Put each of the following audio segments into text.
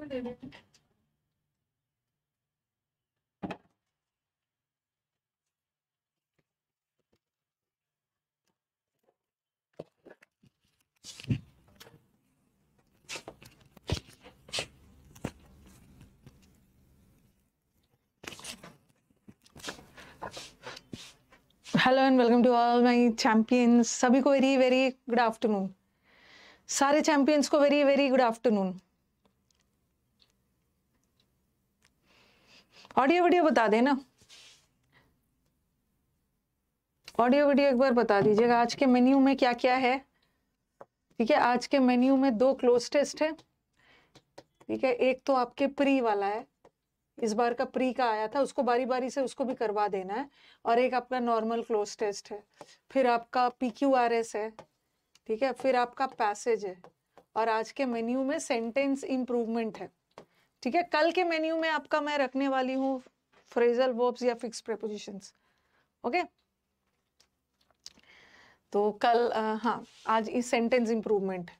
Hello and welcome to all my champions सभी को very very good afternoon सारे champions को very very good afternoon audio video बता देना ऑडियो वीडियो एक बार बता दीजिएगा आज के मेन्यू में क्या क्या है ठीक है आज के मेन्यू में दो क्लोज टेस्ट है ठीक है एक तो आपके प्री वाला है इस बार का प्री का आया था उसको बारी बारी से उसको भी करवा देना है और एक आपका नॉर्मल क्लोज टेस्ट है फिर आपका पी क्यू आर एस है ठीक है फिर आपका पैसेज है और आज के मेन्यू में सेंटेंस इम्प्रूवमेंट है ठीक है कल के मेन्यू में आपका मैं रखने वाली हूँ फ्रेजल वर्ब्स या फिक्स प्रेपोजिशन ओके तो कल आ, हाँ आज इस सेंटेंस इम्प्रूवमेंट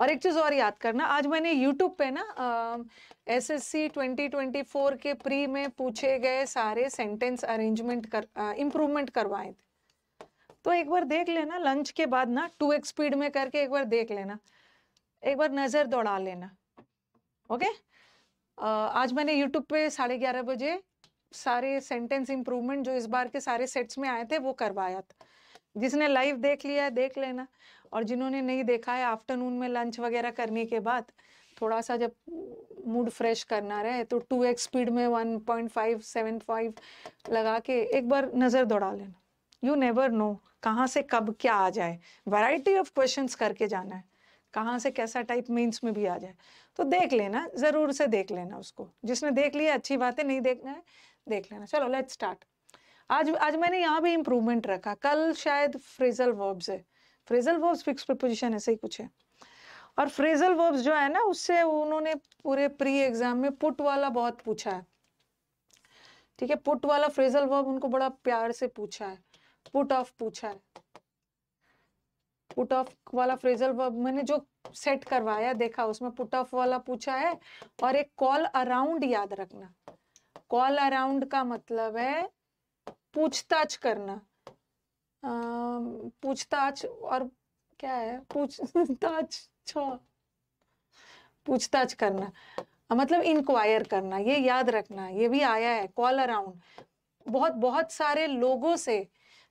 और एक चीज़ और याद करना आज मैंने यूट्यूब पे ना S S C twenty twenty four के प्री में पूछे गए सारे सेंटेंस अरेंजमेंट कर इम्प्रूवमेंट करवाए थे तो एक बार देख लेना लंच के बाद ना टू एक्स स्पीड में करके एक बार देख लेना एक बार नज़र दौड़ा लेना ओके okay? आज मैंने यूट्यूब पे साढ़े ग्यारह बजे सारे सेंटेंस इम्प्रूवमेंट जो इस बार के सारे सेट्स में आए थे वो करवाया था जिसने लाइव देख लिया है देख लेना और जिन्होंने नहीं देखा है आफ्टरनून में लंच वगैरह करने के बाद थोड़ा सा जब मूड फ्रेश करना रहे तो टू एक्स स्पीड में one point five seven five लगा के एक बार नज़र दौड़ा लेना यू नेवर नो कहाँ से कब क्या आ जाए वैरायटी ऑफ क्वेश्चंस करके जाना है कहाँ से कैसा टाइप मीन्स में भी आ जाए तो देख लेना ज़रूर से देख लेना उसको जिसने देख लिया अच्छी बात है नहीं देखना है देख लेना चलो लेट स्टार्ट आज आज मैंने यहाँ भी इम्प्रूवमेंट रखा कल शायद फ्रेजल वर्ब्स है फ्रेजल वर्ब्स फिक्स प्रपोजिशन ऐसे ही कुछ है और फ्रेजल वर्ब्स जो है ना उससे उन्होंने पूरे प्री एग्जाम में पुट वाला बहुत पूछा है ठीक है पुट वाला फ्रेजल वर्ब उनको बड़ा प्यार से पूछा है पुट ऑफ पूछा है पुट ऑफ वाला फ्रेजल वर्ब मैंने जो सेट करवाया देखा उसमें पुट ऑफ वाला पूछा है और एक कॉल अराउंड याद रखना कॉल अराउंड का मतलब है पूछताछ करना पूछताछ और क्या है पूछताछ छो पूछताछ करना मतलब इंक्वायर करना ये याद रखना ये भी आया है कॉल अराउंड बहुत बहुत सारे लोगों से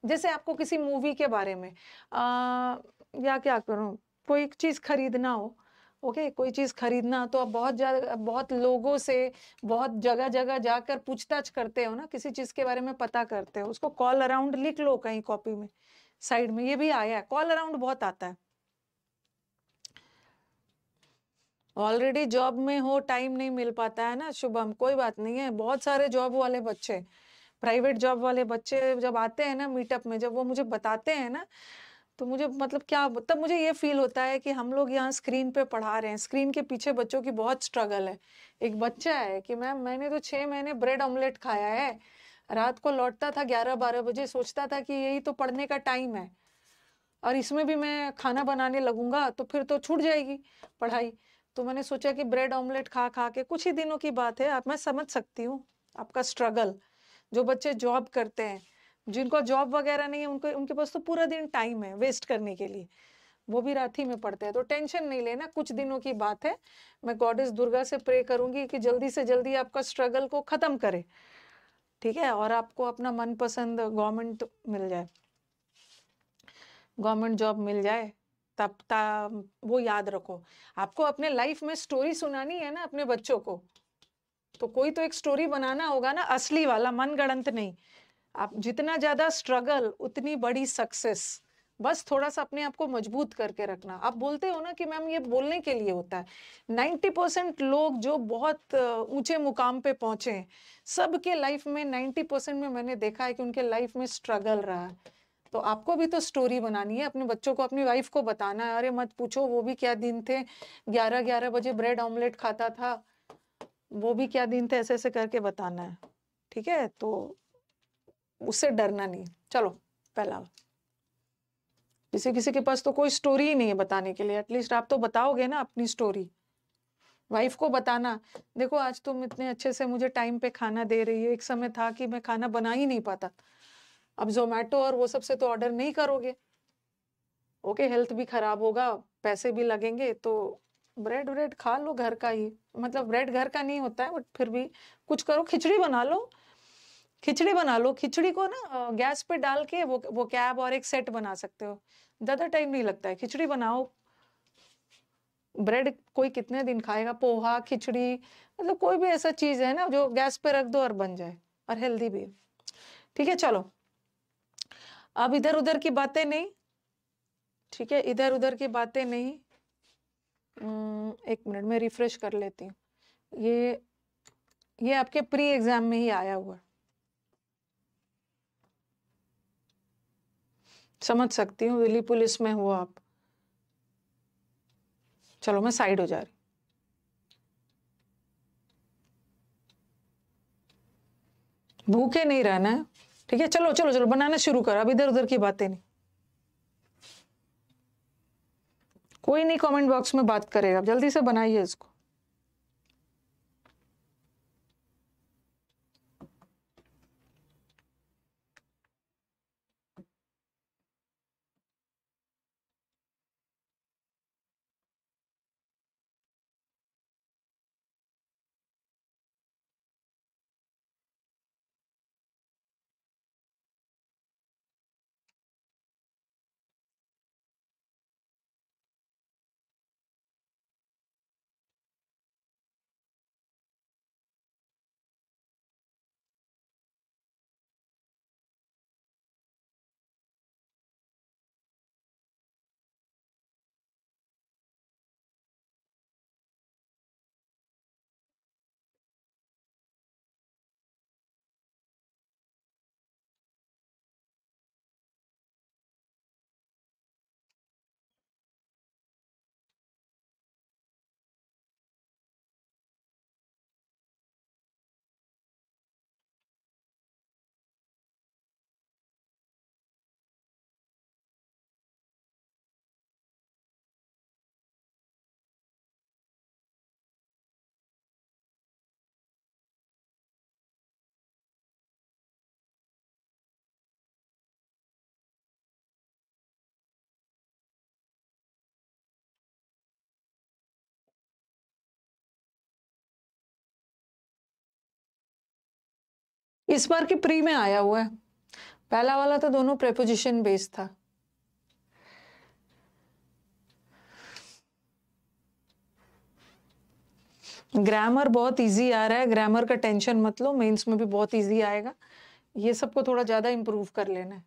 जैसे आपको किसी मूवी के बारे में आ, या क्या करूँ कोई चीज़ खरीदना हो ओके okay, कोई चीज़ खरीदना तो आप बहुत ज़्यादा बहुत लोगों से बहुत जगह जगह जाकर पूछताछ करते हो ना किसी चीज़ के बारे में पता करते हो उसको कॉल अराउंड लिख लो कहीं कॉपी में साइड में ये भी आया है कॉल अराउंड बहुत आता है ऑलरेडी जॉब में हो टाइम नहीं मिल पाता है ना शुभम कोई बात नहीं है बहुत सारे जॉब वाले बच्चे प्राइवेट जॉब वाले बच्चे जब आते हैं ना मीटअप में जब वो मुझे बताते हैं ना तो मुझे मतलब क्या तब मुझे ये फील होता है कि हम लोग यहाँ स्क्रीन पे पढ़ा रहे हैं स्क्रीन के पीछे बच्चों की बहुत स्ट्रगल है एक बच्चा है कि मैम मैंने तो छः महीने ब्रेड ऑमलेट खाया है रात को लौटता था ग्यारह बारह बजे सोचता था कि यही तो पढ़ने का टाइम है और इसमें भी मैं खाना बनाने लगूंगा तो फिर तो छूट जाएगी पढ़ाई तो मैंने सोचा कि ब्रेड ऑमलेट खा खा के कुछ ही दिनों की बात है आप मैं समझ सकती हूँ आपका स्ट्रगल जो बच्चे जॉब करते हैं जिनको जॉब वगैरह नहीं है उनको उनके पास तो पूरा दिन टाइम है वेस्ट करने के लिए वो भी रात ही में पढ़ते हैं तो टेंशन नहीं लेना कुछ दिनों की बात है मैं गॉडेस दुर्गा से प्रे करूंगी कि जल्दी से जल्दी आपका स्ट्रगल को ख़त्म करे ठीक है और आपको अपना मनपसंद गवर्नमेंट मिल जाए गवर्नमेंट जॉब मिल जाए तब ता वो याद रखो आपको अपने लाइफ में स्टोरी सुनानी है ना अपने बच्चों को तो कोई तो एक स्टोरी बनाना होगा ना असली वाला गणत नहीं आप जितना ज्यादा स्ट्रगल उतनी बड़ी सक्सेस बस थोड़ा सा अपने आप को मजबूत करके रखना आप बोलते हो ना कि मैम ये बोलने के लिए होता है नाइन्टी परसेंट लोग जो बहुत ऊंचे मुकाम पे पहुंचे सबके लाइफ में नाइन्टी परसेंट में मैंने देखा है कि उनके लाइफ में स्ट्रगल रहा है तो आपको भी तो स्टोरी बनानी है अपने बच्चों को अपनी वाइफ को बताना है अरे मत पूछो वो भी क्या दिन थे ग्यारह ग्यारह बजे ब्रेड ऑमलेट खाता था वो भी क्या दिन थे ऐसे ऐसे करके बताना है ठीक है तो उससे डरना नहीं चलो पहला किसी किसी के पास तो कोई स्टोरी ही नहीं है बताने के लिए एटलीस्ट आप तो बताओगे ना अपनी स्टोरी वाइफ को बताना देखो आज तुम इतने अच्छे से मुझे टाइम पे खाना दे रही है एक समय था कि मैं खाना बना ही नहीं पाता अब जोमेटो और वो सबसे तो ऑर्डर नहीं करोगे ओके हेल्थ भी खराब होगा पैसे भी लगेंगे तो ब्रेड व्रेड खा लो घर का ही मतलब ब्रेड घर का नहीं होता है बट फिर भी कुछ करो खिचड़ी बना लो खिचड़ी बना लो खिचड़ी को ना गैस पे डाल के वो वो कैब और एक सेट बना सकते हो ज़्यादा टाइम नहीं लगता है खिचड़ी बनाओ ब्रेड कोई कितने दिन खाएगा पोहा खिचड़ी मतलब कोई भी ऐसा चीज़ है ना जो गैस पे रख दो और बन जाए और हेल्दी भी ठीक है चलो अब इधर उधर की बातें नहीं ठीक है इधर उधर की बातें नहीं हम्म, एक मिनट में रिफ्रेश कर लेती हूँ ये ये आपके प्री एग्जाम में ही आया हुआ समझ सकती हूँ दिल्ली पुलिस में हो आप चलो मैं साइड हो जा रही भूखे नहीं रहना है ठीक है चलो चलो चलो बनाना शुरू करो अब इधर उधर की बातें नहीं कोई नहीं कमेंट बॉक्स में बात करेगा जल्दी से बनाइए इसको इस बार के प्री में आया हुआ है पहला वाला तो दोनों प्रेपोजिशन बेस्ड था ग्रामर बहुत इजी आ रहा है ग्रामर का टेंशन मत लो मेंस में भी बहुत इजी आएगा ये सबको थोड़ा ज़्यादा इंप्रूव कर लेना है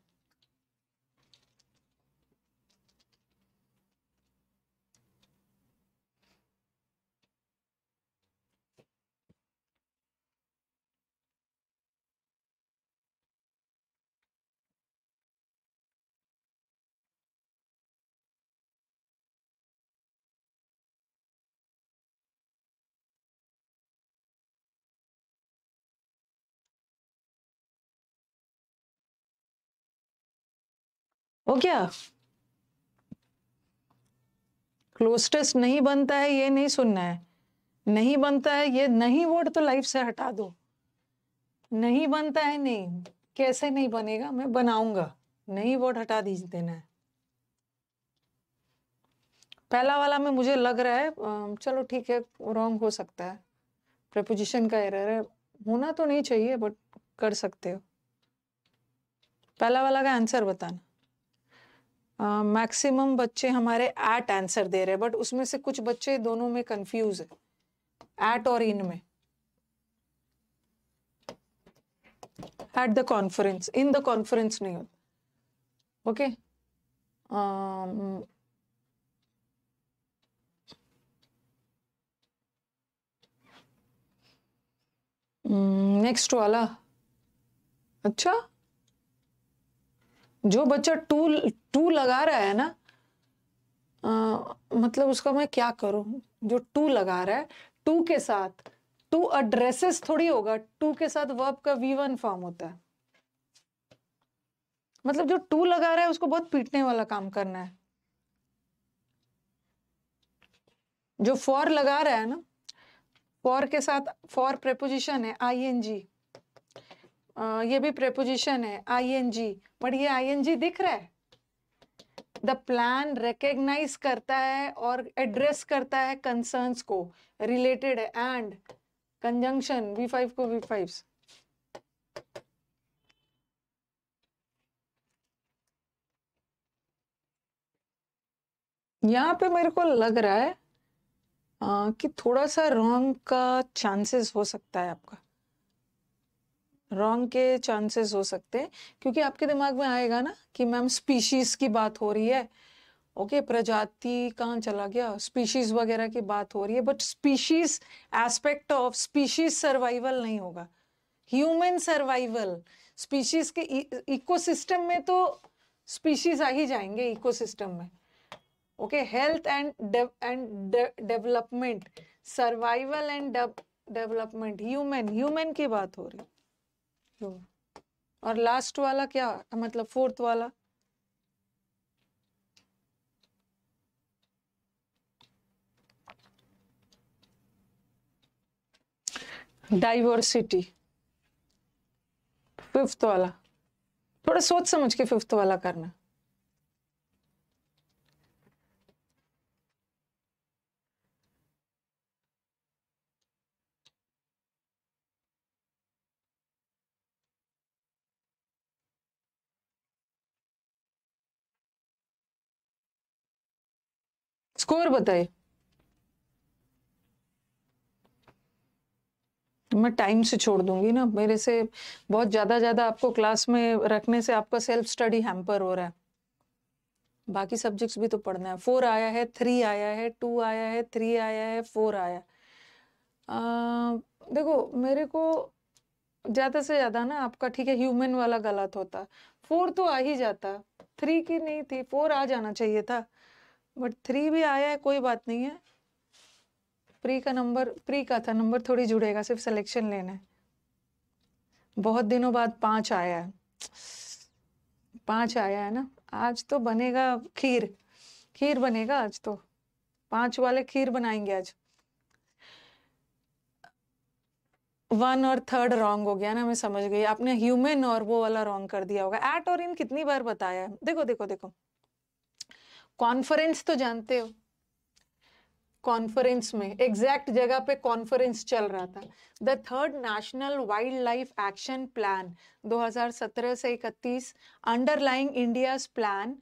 हो गया क्लोस्टेस्ट नहीं बनता है ये नहीं सुनना है नहीं बनता है ये नहीं वर्ड तो लाइफ से हटा दो नहीं बनता है नहीं कैसे नहीं बनेगा मैं बनाऊंगा नहीं वर्ड हटा दीजिए देना है पहला वाला में मुझे लग रहा है चलो ठीक है रॉन्ग हो सकता है प्रपोजिशन का एरर है होना तो नहीं चाहिए बट कर सकते हो पहला वाला का आंसर बताना मैक्सिमम बच्चे हमारे एट आंसर दे रहे हैं बट उसमें से कुछ बच्चे दोनों में कंफ्यूज है एट और इन में at the conference in the conference नहीं होता ओके नेक्स्ट um, mm, वाला अच्छा जो बच्चा टू टू लगा रहा है ना आ, मतलब उसका मैं क्या करूं जो टू लगा रहा है टू के साथ टू एड्रेसेस थोड़ी होगा टू के साथ वर्ब का वी वन फॉर्म होता है मतलब जो टू लगा रहा है उसको बहुत पीटने वाला काम करना है जो फॉर लगा रहा है ना फॉर के साथ फॉर प्रेपोजिशन है आई एन जी ये भी प्रेपोजिशन है आईएनजी बट ये आईएनजी दिख रहा है द प्लान रिकग्नाइज करता है और एड्रेस करता है कंसर्न्स को रिलेटेड है एंड कंजंक्शन वी फाइव को वी फाइव यहाँ पे मेरे को लग रहा है आ, कि थोड़ा सा रॉन्ग का चांसेस हो सकता है आपका रॉन्ग के चांसेस हो सकते हैं क्योंकि आपके दिमाग में आएगा ना कि मैम स्पीशीज की बात हो रही है ओके okay, प्रजाति कहाँ चला गया स्पीशीज वगैरह की बात हो रही है but species aspect of species survival नहीं होगा ह्यूमन सर्वाइवल स्पीशीज के इकोसिस्टम e, में तो स्पीशीज आ ही जाएंगे इकोसिस्टम में okay health and and development survival and development human human की बात हो रही टू और लास्ट वाला क्या मतलब फोर्थ वाला डाइवर्सिटी फिफ्थ वाला थोड़ा सोच समझ के फिफ्थ वाला करना और बताए मैं टाइम से छोड़ दूंगी ना मेरे से बहुत ज़्यादा ज़्यादा आपको क्लास में रखने से आपका सेल्फ स्टडी हैम्पर हो रहा है बाकी सब्जेक्ट्स भी तो पढ़ना है फोर आया है थ्री आया है टू आया है थ्री आया है फोर आया आ, देखो मेरे को ज़्यादा से ज़्यादा ना आपका ठीक है ह्यूमन वाला गलत होता फोर तो आ ही जाता थ्री की नहीं थी फोर आ जाना चाहिए था बट थ्री भी आया है कोई बात नहीं है प्री का नंबर प्री का था नंबर थोड़ी जुड़ेगा सिर्फ सिलेक्शन लेना है बहुत दिनों बाद पांच आया है पांच आया है ना आज तो बनेगा खीर खीर बनेगा आज तो पांच वाले खीर बनाएंगे आज वन और थर्ड रॉन्ग हो गया ना मैं समझ गई आपने ह्यूमन और वो वाला रॉन्ग कर दिया होगा एट और इन कितनी बार बताया है देखो देखो देखो कॉन्फ्रेंस तो जानते हो कॉन्फ्रेंस में एग्जैक्ट जगह पे कॉन्फ्रेंस चल रहा था the third national wild life action plan 2017 से 31 underlying India's plan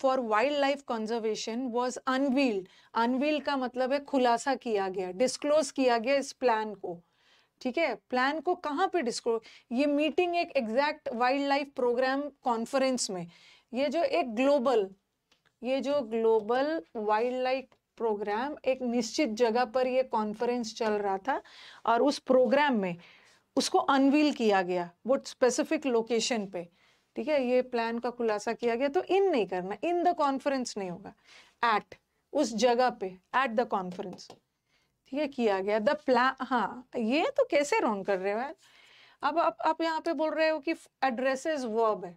for wild life conservation was unveiled unveil का मतलब है खुलासा किया गया डिस्क्लोज किया गया इस प्लान को ठीक है प्लान को कहाँ पे डिस्क्लोज ये मीटिंग एक exact wild life programme conference में ये जो एक ग्लोबल ये जो ग्लोबल वाइल्ड लाइफ प्रोग्राम एक निश्चित जगह पर ये कॉन्फ्रेंस चल रहा था और उस प्रोग्राम में उसको अनवील किया गया वो स्पेसिफिक लोकेशन पे ठीक है ये प्लान का खुलासा किया गया तो इन नहीं करना इन द कॉन्फ्रेंस नहीं होगा एट उस जगह पे एट द कॉन्फ्रेंस ठीक है किया गया द प्लान हाँ ये तो कैसे रॉन्ग कर रहे हो अब आप, आप यहाँ पे बोल रहे हो कि एड्रेसेस वर्ब है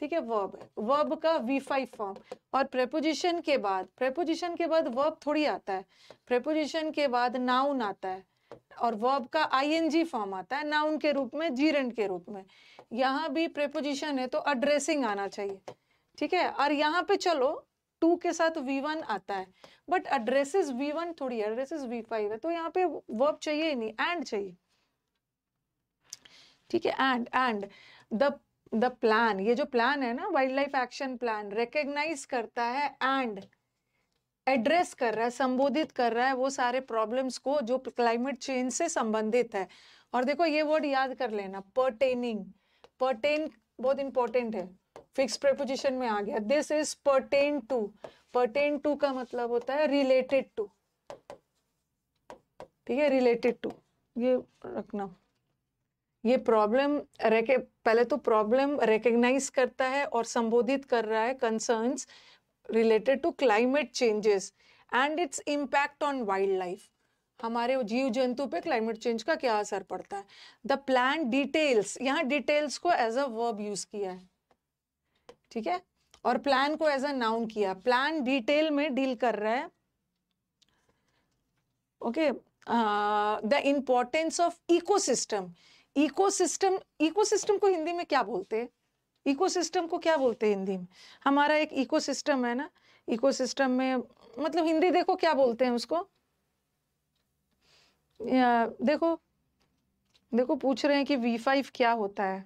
ठीक है वर्ब है वर्ब का वी फाइव फॉर्म और प्रेपोजिशन के बाद प्रेपोजिशन के बाद वर्ब थोड़ी आता है प्रेपोजिशन के बाद नाउन आता है और वर्ब का आईएनजी फॉर्म आता है नाउन के रूप में जीरन के रूप में यहाँ भी प्रेपोजिशन है तो अड्रेसिंग आना चाहिए ठीक है और यहाँ पे चलो टू के साथ वी वन आता है बट एड्रेसेस वी वन थोड़ी एड्रेसेस वी फाइव है तो यहाँ पे वर्ब चाहिए नहीं एंड चाहिए ठीक है and and the the plan ये जो प्लान है ना wild life action plan recognise करता है एंड एड्रेस कर रहा है संबोधित कर रहा है वो सारे प्रॉब्लम्स को जो क्लाइमेट चेंज से संबंधित है और देखो ये वर्ड याद कर लेना परटेनिंग परटेन बहुत इंपॉर्टेंट है फिक्स प्रपोजिशन में आ गया this is pertain to pertain to का मतलब होता है रिलेटेड टू ठीक है रिलेटेड टू ये रखना ये प्रॉब्लम पहले तो प्रॉब्लम रिकग्नाइज करता है और संबोधित कर रहा है concerns related to climate changes and its impact on wild life हमारे जीव जंतु पे क्लाइमेट चेंज का क्या असर पड़ता है द प्लान डिटेल्स यहाँ डिटेल्स को एज अ वर्ब यूज किया है ठीक है और प्लान को एज अ नाउन किया प्लान डिटेल में डील कर रहा है okay the importance of ecosystem system ecosystem ecosystem को हिंदी में क्या बोलते हैं इकोसिस्टम को क्या बोलते हैं हिंदी में हमारा एक इकोसिस्टम है ना इकोसिस्टम में मतलब हिंदी देखो क्या बोलते हैं उसको या, देखो देखो पूछ रहे हैं कि वी फाइव क्या होता है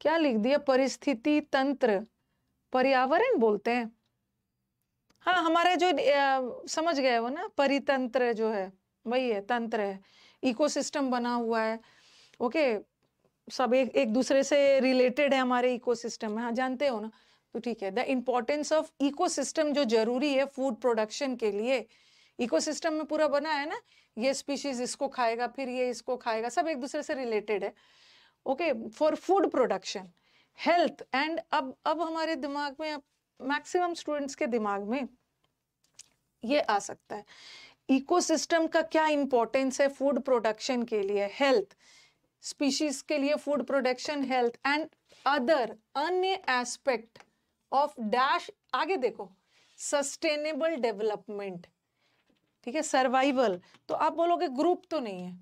क्या लिख दिया परिस्थिति तंत्र पर्यावरण बोलते हैं हाँ हमारा जो आ, समझ गए वो ना परितंत्र जो है वही है तंत्र है इकोसिस्टम बना हुआ है ओके सब एक एक दूसरे से रिलेटेड है हमारे इकोसिस्टम में हाँ जानते हो ना तो ठीक है द इम्पोर्टेंस ऑफ इकोसिस्टम जो जरूरी है फूड प्रोडक्शन के लिए इकोसिस्टम में पूरा बना है ना ये स्पीशीज इसको खाएगा फिर ये इसको खाएगा सब एक दूसरे से रिलेटेड है okay for food production health and अब अब हमारे दिमाग में मैक्सिमम स्टूडेंट्स के दिमाग में ये आ सकता है इकोसिस्टम का क्या इंपॉर्टेंस है फूड प्रोडक्शन के लिए हेल्थ स्पीशीज के लिए food production health and other अन्य एस्पेक्ट ऑफ डैश आगे देखो सस्टेनेबल डेवलपमेंट ठीक है सर्वाइवल तो आप बोलोगे ग्रुप तो नहीं है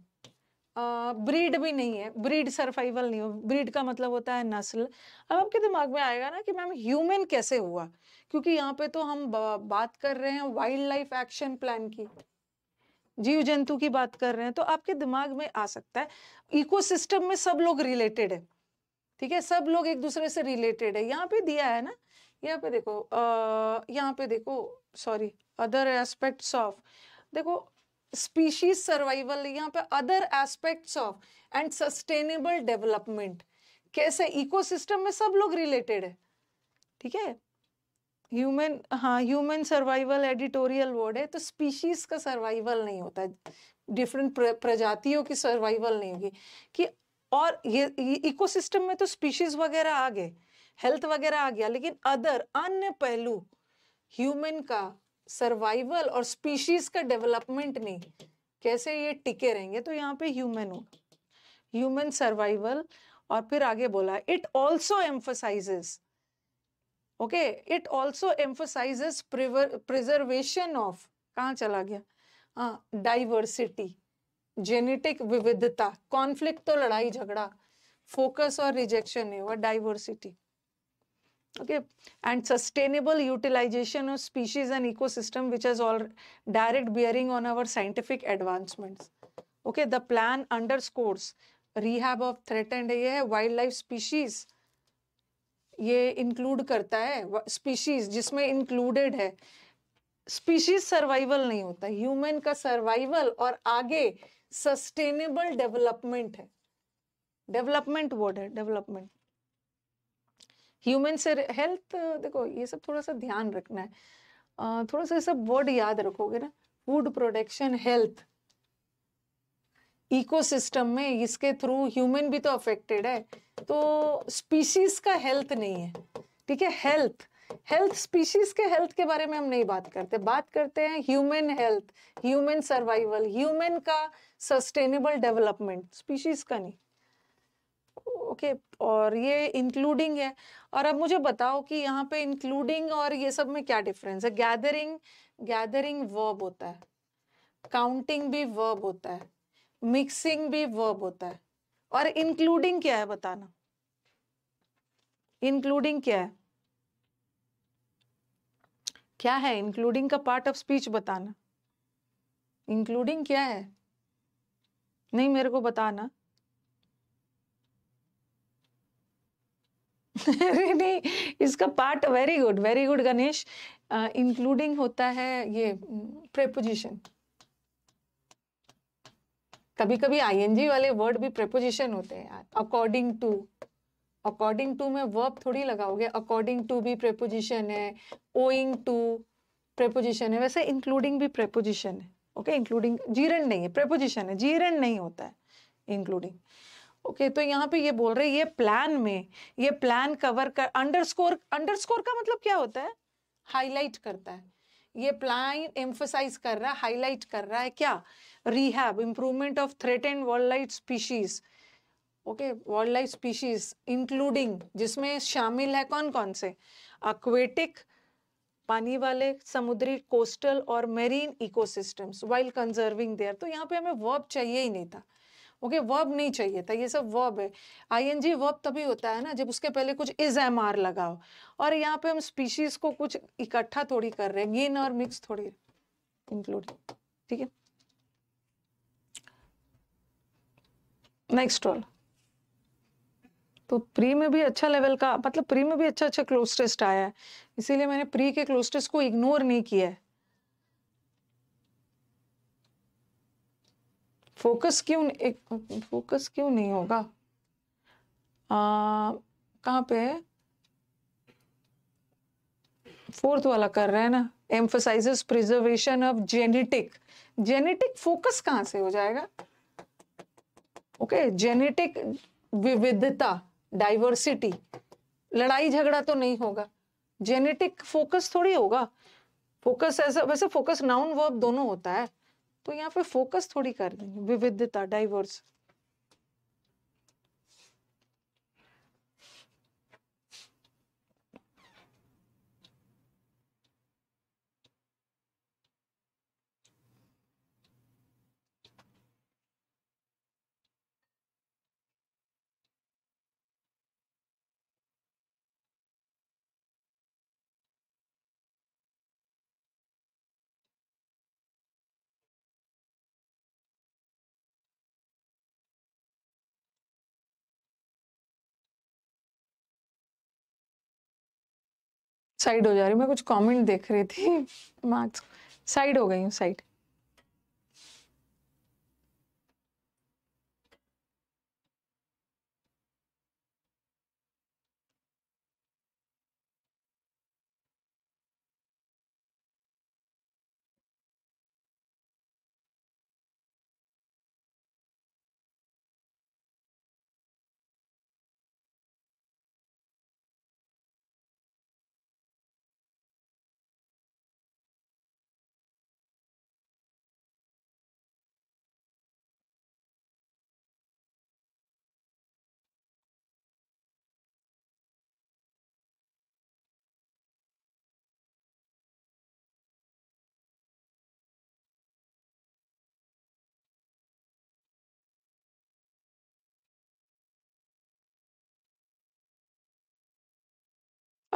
ब्रीड uh, भी नहीं है ब्रीड सर्वाइवल नहीं हो ब्रीड का मतलब होता है नस्ल अब आपके दिमाग में आएगा ना कि मैम ह्यूमन कैसे हुआ क्योंकि यहाँ पे तो हम बात कर रहे हैं वाइल्ड लाइफ एक्शन प्लान की जीव जंतु की बात कर रहे हैं तो आपके दिमाग में आ सकता है इकोसिस्टम में सब लोग रिलेटेड है ठीक है सब लोग एक दूसरे से रिलेटेड है यहाँ पे दिया है ना यहाँ पे देखो यहाँ पे देखो सॉरी अदर एस्पेक्ट्स ऑफ देखो स्पीशीज सर्वाइवल यहाँ पे other aspects of and sustainable development कैसे इकोसिस्टम में सब लोग रिलेटेड है ठीक है ह्यूमन हाँ ह्यूमन सर्वाइवल एडिटोरियल वर्ड है तो स्पीशीज का सर्वाइवल नहीं होता डिफरेंट प्रजातियों की सर्वाइवल नहीं होगी कि और ये, ये इकोसिस्टम में तो स्पीशीज वगैरह आ गए हेल्थ वगैरह आ गया लेकिन अदर अन्य पहलू ह्यूमन का सर्वाइवल और स्पीशीज का डेवलपमेंट नहीं कैसे ये टिके रहेंगे तो यहाँ पे ह्यूमन होगा ह्यूमन सर्वाइवल और फिर आगे बोला it also emphasises okay it also emphasizes preservation of kahan chala gaya uh, diversity genetic vividhita conflict to ladai jhagda focus or rejection hai diversity okay and sustainable utilization of species and ecosystem which has all direct bearing on our scientific advancements okay the plan underscores rehab of threatened ये है wild life species ये include करता है species जिसमें included है species survival नहीं होता human का सर्वाइवल और आगे सस्टेनेबल डेवलपमेंट है डेवलपमेंट वर्ड है डेवलपमेंट ह्यूमन से हेल्थ देखो ये सब थोड़ा सा ध्यान रखना है थोड़ा सा ये सब वर्ड याद रखोगे ना फूड प्रोडक्शन हेल्थ इकोसिस्टम में इसके थ्रू ह्यूमन भी तो अफेक्टेड है तो स्पीशीज का हेल्थ नहीं है ठीक है हेल्थ हेल्थ स्पीशीज के हेल्थ के बारे में हम नहीं बात करते बात करते हैं human health human survival human का सस्टेनेबल डेवलपमेंट स्पीशीज का नहीं ओके okay, और ये इंक्लूडिंग है और अब मुझे बताओ कि यहाँ पे इंक्लूडिंग और ये सब में क्या डिफरेंस है गैदरिंग गैदरिंग वर्ब होता है काउंटिंग भी वर्ब होता है मिक्सिंग भी वर्ब होता है और इंक्लूडिंग क्या है बताना इंक्लूडिंग क्या है क्या है इंक्लूडिंग का पार्ट ऑफ स्पीच बताना इंक्लूडिंग क्या है नहीं मेरे को बताना नहीं इसका part very good very good Ganesh including होता है ये प्रेपोजिशन mm, कभी कभी आईएनजी वाले वर्ड भी प्रेपोजिशन होते हैं यार अकॉर्डिंग टू अकॉर्डिंग टू में वर्ब थोड़ी लगाओगे अकॉर्डिंग टू भी प्रेपोजिशन है ओइंग टू प्रेपोजिशन है वैसे इंक्लूडिंग भी प्रेपोजिशन है ओके इंक्लूडिंग जीरण नहीं है प्रेपोजिशन है जीरण नहीं होता है इंक्लूडिंग ओके okay, तो यहाँ पे ये बोल रहे हैं ये प्लान में ये प्लान कवर कर अंडरस्कोर अंडरस्कोर का मतलब क्या होता है हाईलाइट करता है ये प्लान एम्फोसाइज कर रहा है हाईलाइट कर रहा है क्या of threat and world life species okay wild life species including जिसमें शामिल है कौन कौन से अक्वेटिक पानी वाले समुद्री कोस्टल और marine ecosystems while conserving their तो यहाँ पे हमें वर्ब चाहिए ही नहीं था ओके okay, वर्ब नहीं चाहिए था ये सब वर्ब है आईएनजी वर्ब तभी होता है ना जब उसके पहले कुछ इज एम आर लगाओ और यहाँ पे हम स्पीशीज को कुछ इकट्ठा थोड़ी कर रहे हैं गेन और मिक्स थोड़ी इंक्लूड ठीक है नेक्स्ट वाला तो प्री में भी अच्छा लेवल का मतलब प्री में भी अच्छा अच्छा क्लोज टेस्ट आया है इसीलिए मैंने प्री के क्लोज टेस्ट को इग्नोर नहीं किया है फोकस क्यों एक, फोकस क्यों नहीं होगा कहाँ पे फोर्थ वाला कर रहे हैं ना emphasises preservation of genetic genetic focus कहाँ से हो जाएगा ओके जेनेटिक विविधता डाइवर्सिटी लड़ाई झगड़ा तो नहीं होगा जेनेटिक फोकस थोड़ी होगा फोकस ऐसा वैसे फोकस नाउन वर्ब दोनों होता है तो यहाँ पे फोकस थोड़ी कर देंगे विविधता डाइवर्स साइड हो जा रही मैं कुछ कमेंट देख रही थी मार्क्स साइड हो गई हूँ साइड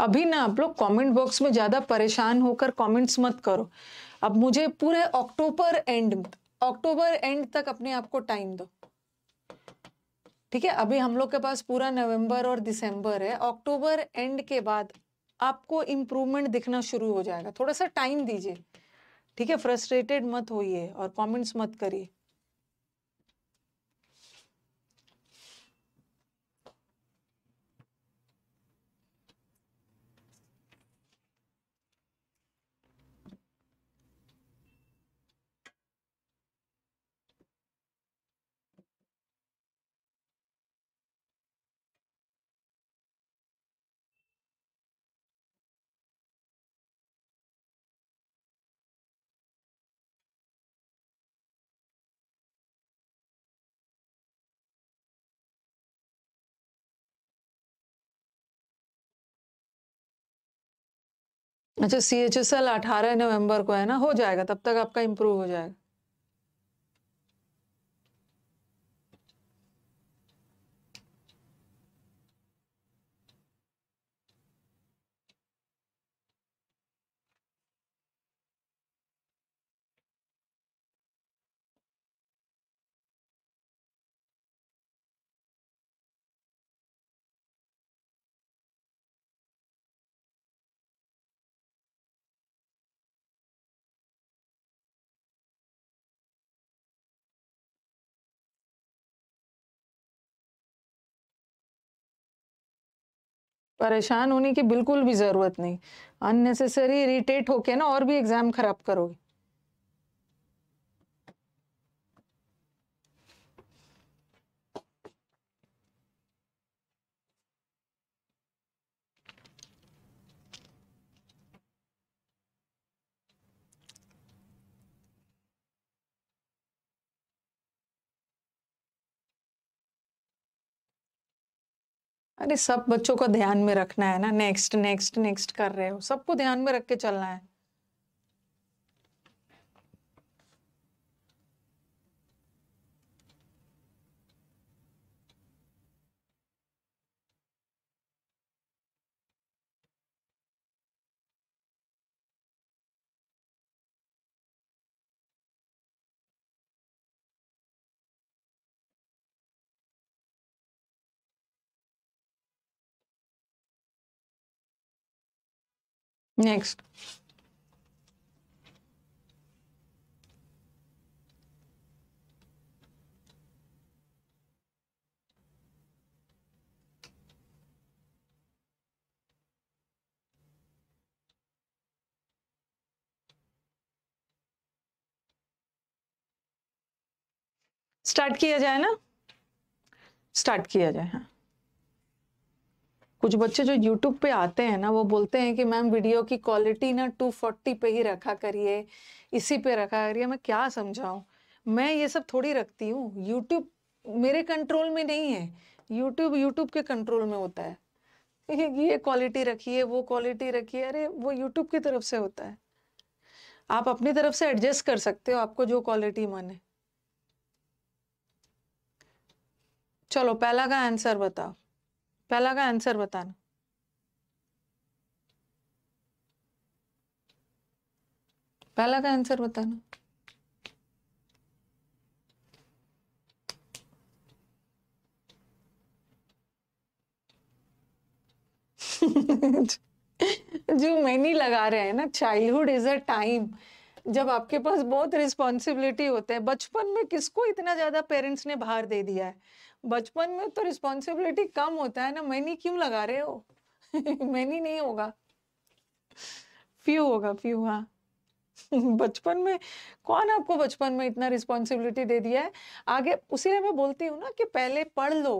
अभी ना आप लोग कमेंट बॉक्स में ज़्यादा परेशान होकर कमेंट्स मत करो अब मुझे पूरे अक्टूबर एंड अक्टूबर एंड तक अपने आप को टाइम दो ठीक है अभी हम लोग के पास पूरा नवंबर और दिसंबर है अक्टूबर एंड के बाद आपको इम्प्रूवमेंट दिखना शुरू हो जाएगा थोड़ा सा टाइम दीजिए ठीक है फ्रस्ट्रेटेड मत होइए और कमेंट्स मत करिए अच्छा सी एच एस एल अठारह नवम्बर को है ना हो जाएगा तब तक आपका इम्प्रूव हो जाएगा परेशान होने की बिल्कुल भी ज़रूरत नहीं अननेसेसरी इरीटेट होके ना और भी एग्ज़ाम ख़राब करोगे अरे सब बच्चों को ध्यान में रखना है ना नेक्स्ट नेक्स्ट नेक्स्ट कर रहे हो सबको ध्यान में रख के चलना है नेक्स्ट स्टार्ट किया जाए ना स्टार्ट किया जाए हाँ कुछ बच्चे जो यूट्यूब पे आते हैं ना वो बोलते हैं कि मैम वीडियो की क्वालिटी ना 240 पे ही रखा करिए इसी पे रखा करिए मैं क्या समझाऊँ मैं ये सब थोड़ी रखती हूँ यूट्यूब मेरे कंट्रोल में नहीं है यूट्यूब यूट्यूब के कंट्रोल में होता है ये क्वालिटी रखिए वो क्वालिटी रखिए अरे वो यूट्यूब की तरफ से होता है आप अपनी तरफ से एडजस्ट कर सकते हो आपको जो क्वालिटी मन है चलो पहला का आंसर बताओ पहला का आंसर बताना पहला का आंसर बताना जो मैनी लगा रहे हैं ना चाइल्डहुड इज अ टाइम जब आपके पास बहुत रिस्पॉन्सिबिलिटी होते हैं बचपन में किसको इतना ज़्यादा पेरेंट्स ने भार दे दिया है बचपन में तो रिस्पॉन्सिबिलिटी कम होता है ना मैनी क्यों लगा रहे हो मैनी नहीं होगा फ्यू होगा फ्यू हाँ बचपन में कौन आपको बचपन में इतना रिस्पॉन्सिबिलिटी दे दिया है आगे उसी लिए मैं बोलती हूँ ना कि पहले पढ़ लो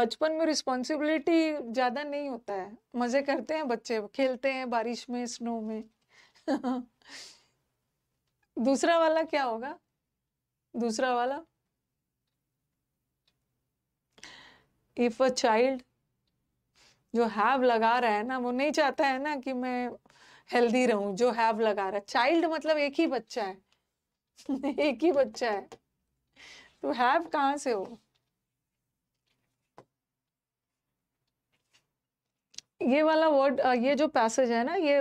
बचपन में रिस्पॉन्सिबिलिटी ज़्यादा नहीं होता है मज़े करते हैं बच्चे खेलते हैं बारिश में स्नो में दूसरा वाला क्या होगा दूसरा वाला इफ अ चाइल्ड जो हैव लगा रहा है ना वो नहीं चाहता है ना कि मैं हेल्दी रहूं जो हैव लगा रहा है चाइल्ड मतलब एक ही बच्चा है एक ही बच्चा है तो हैव कहां से हो ये वाला वर्ड ये जो पैसेज है ना ये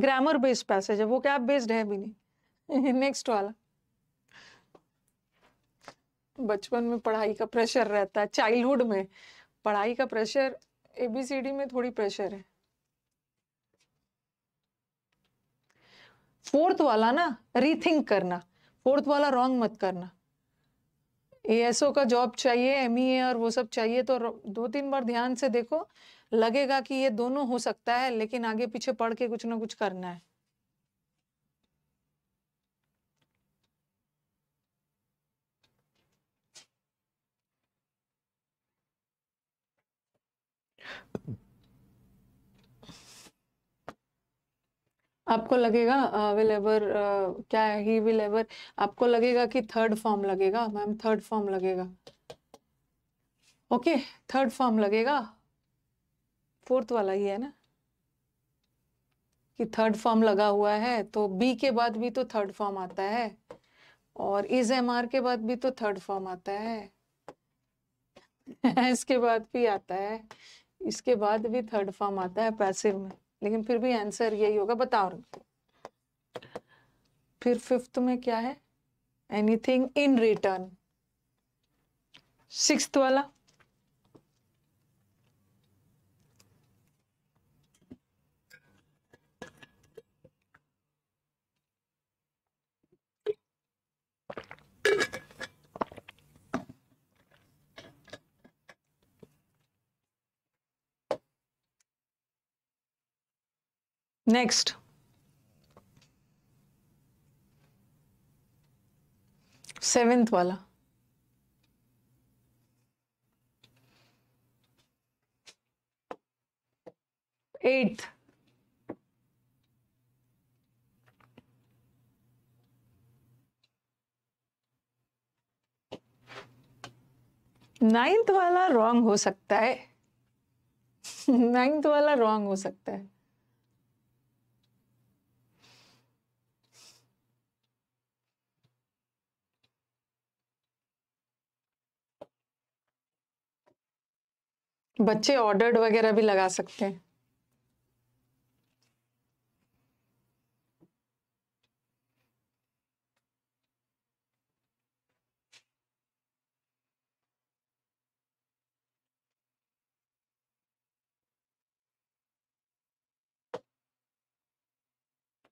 ग्रामर बेस्ड पैसेज है वो क्या बेस्ड है भी नहीं नेक्स्ट वाला बचपन में पढ़ाई का प्रेशर रहता है चाइल्डहुड में पढ़ाई का प्रेशर एबीसीडी में थोड़ी प्रेशर है फोर्थ वाला ना रीथिंक करना फोर्थ वाला रॉन्ग मत करना एएसओ का जॉब चाहिए एम e और वो सब चाहिए तो दो तीन बार ध्यान से देखो लगेगा कि ये दोनों हो सकता है लेकिन आगे पीछे पढ़ के कुछ ना कुछ करना है आपको लगेगा विल एवर क्या है ही विल एवर आपको लगेगा कि थर्ड फॉर्म लगेगा मैम थर्ड फॉर्म लगेगा ओके थर्ड फॉर्म लगेगा फोर्थ वाला ही है ना कि थर्ड फॉर्म लगा हुआ है तो बी के बाद भी तो थर्ड फॉर्म आता है और इज एम आर के बाद भी तो थर्ड फॉर्म आता है इसके बाद भी आता है इसके बाद भी थर्ड फॉर्म आता है पैसिव में लेकिन फिर भी आंसर यही होगा बताओ फिर फिफ्थ में क्या है एनीथिंग इन रिटर्न सिक्स वाला नेक्स्ट सेवेंथ वाला एट्थ नाइन्थ वाला रॉन्ग हो सकता है नाइन्थ वाला रॉन्ग हो सकता है बच्चे ऑर्डर्ड वगैरह भी लगा सकते हैं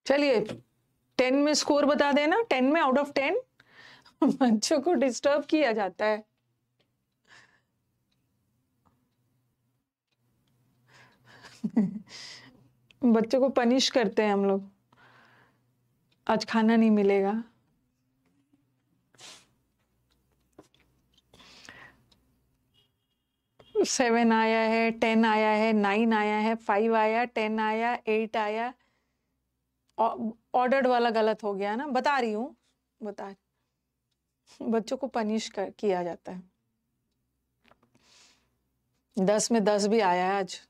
चलिए टेन में स्कोर बता देना टेन में आउट ऑफ टेन बच्चों को डिस्टर्ब किया जाता है बच्चों को पनिश करते हैं हम लोग आज खाना नहीं मिलेगा सेवन आया है टेन आया है नाइन आया है फाइव आया टेन आया एट आया ऑर्डर्ड वाला गलत हो गया ना बता रही हूँ बता बच्चों को पनिश कर किया जाता है दस में दस भी आया है आज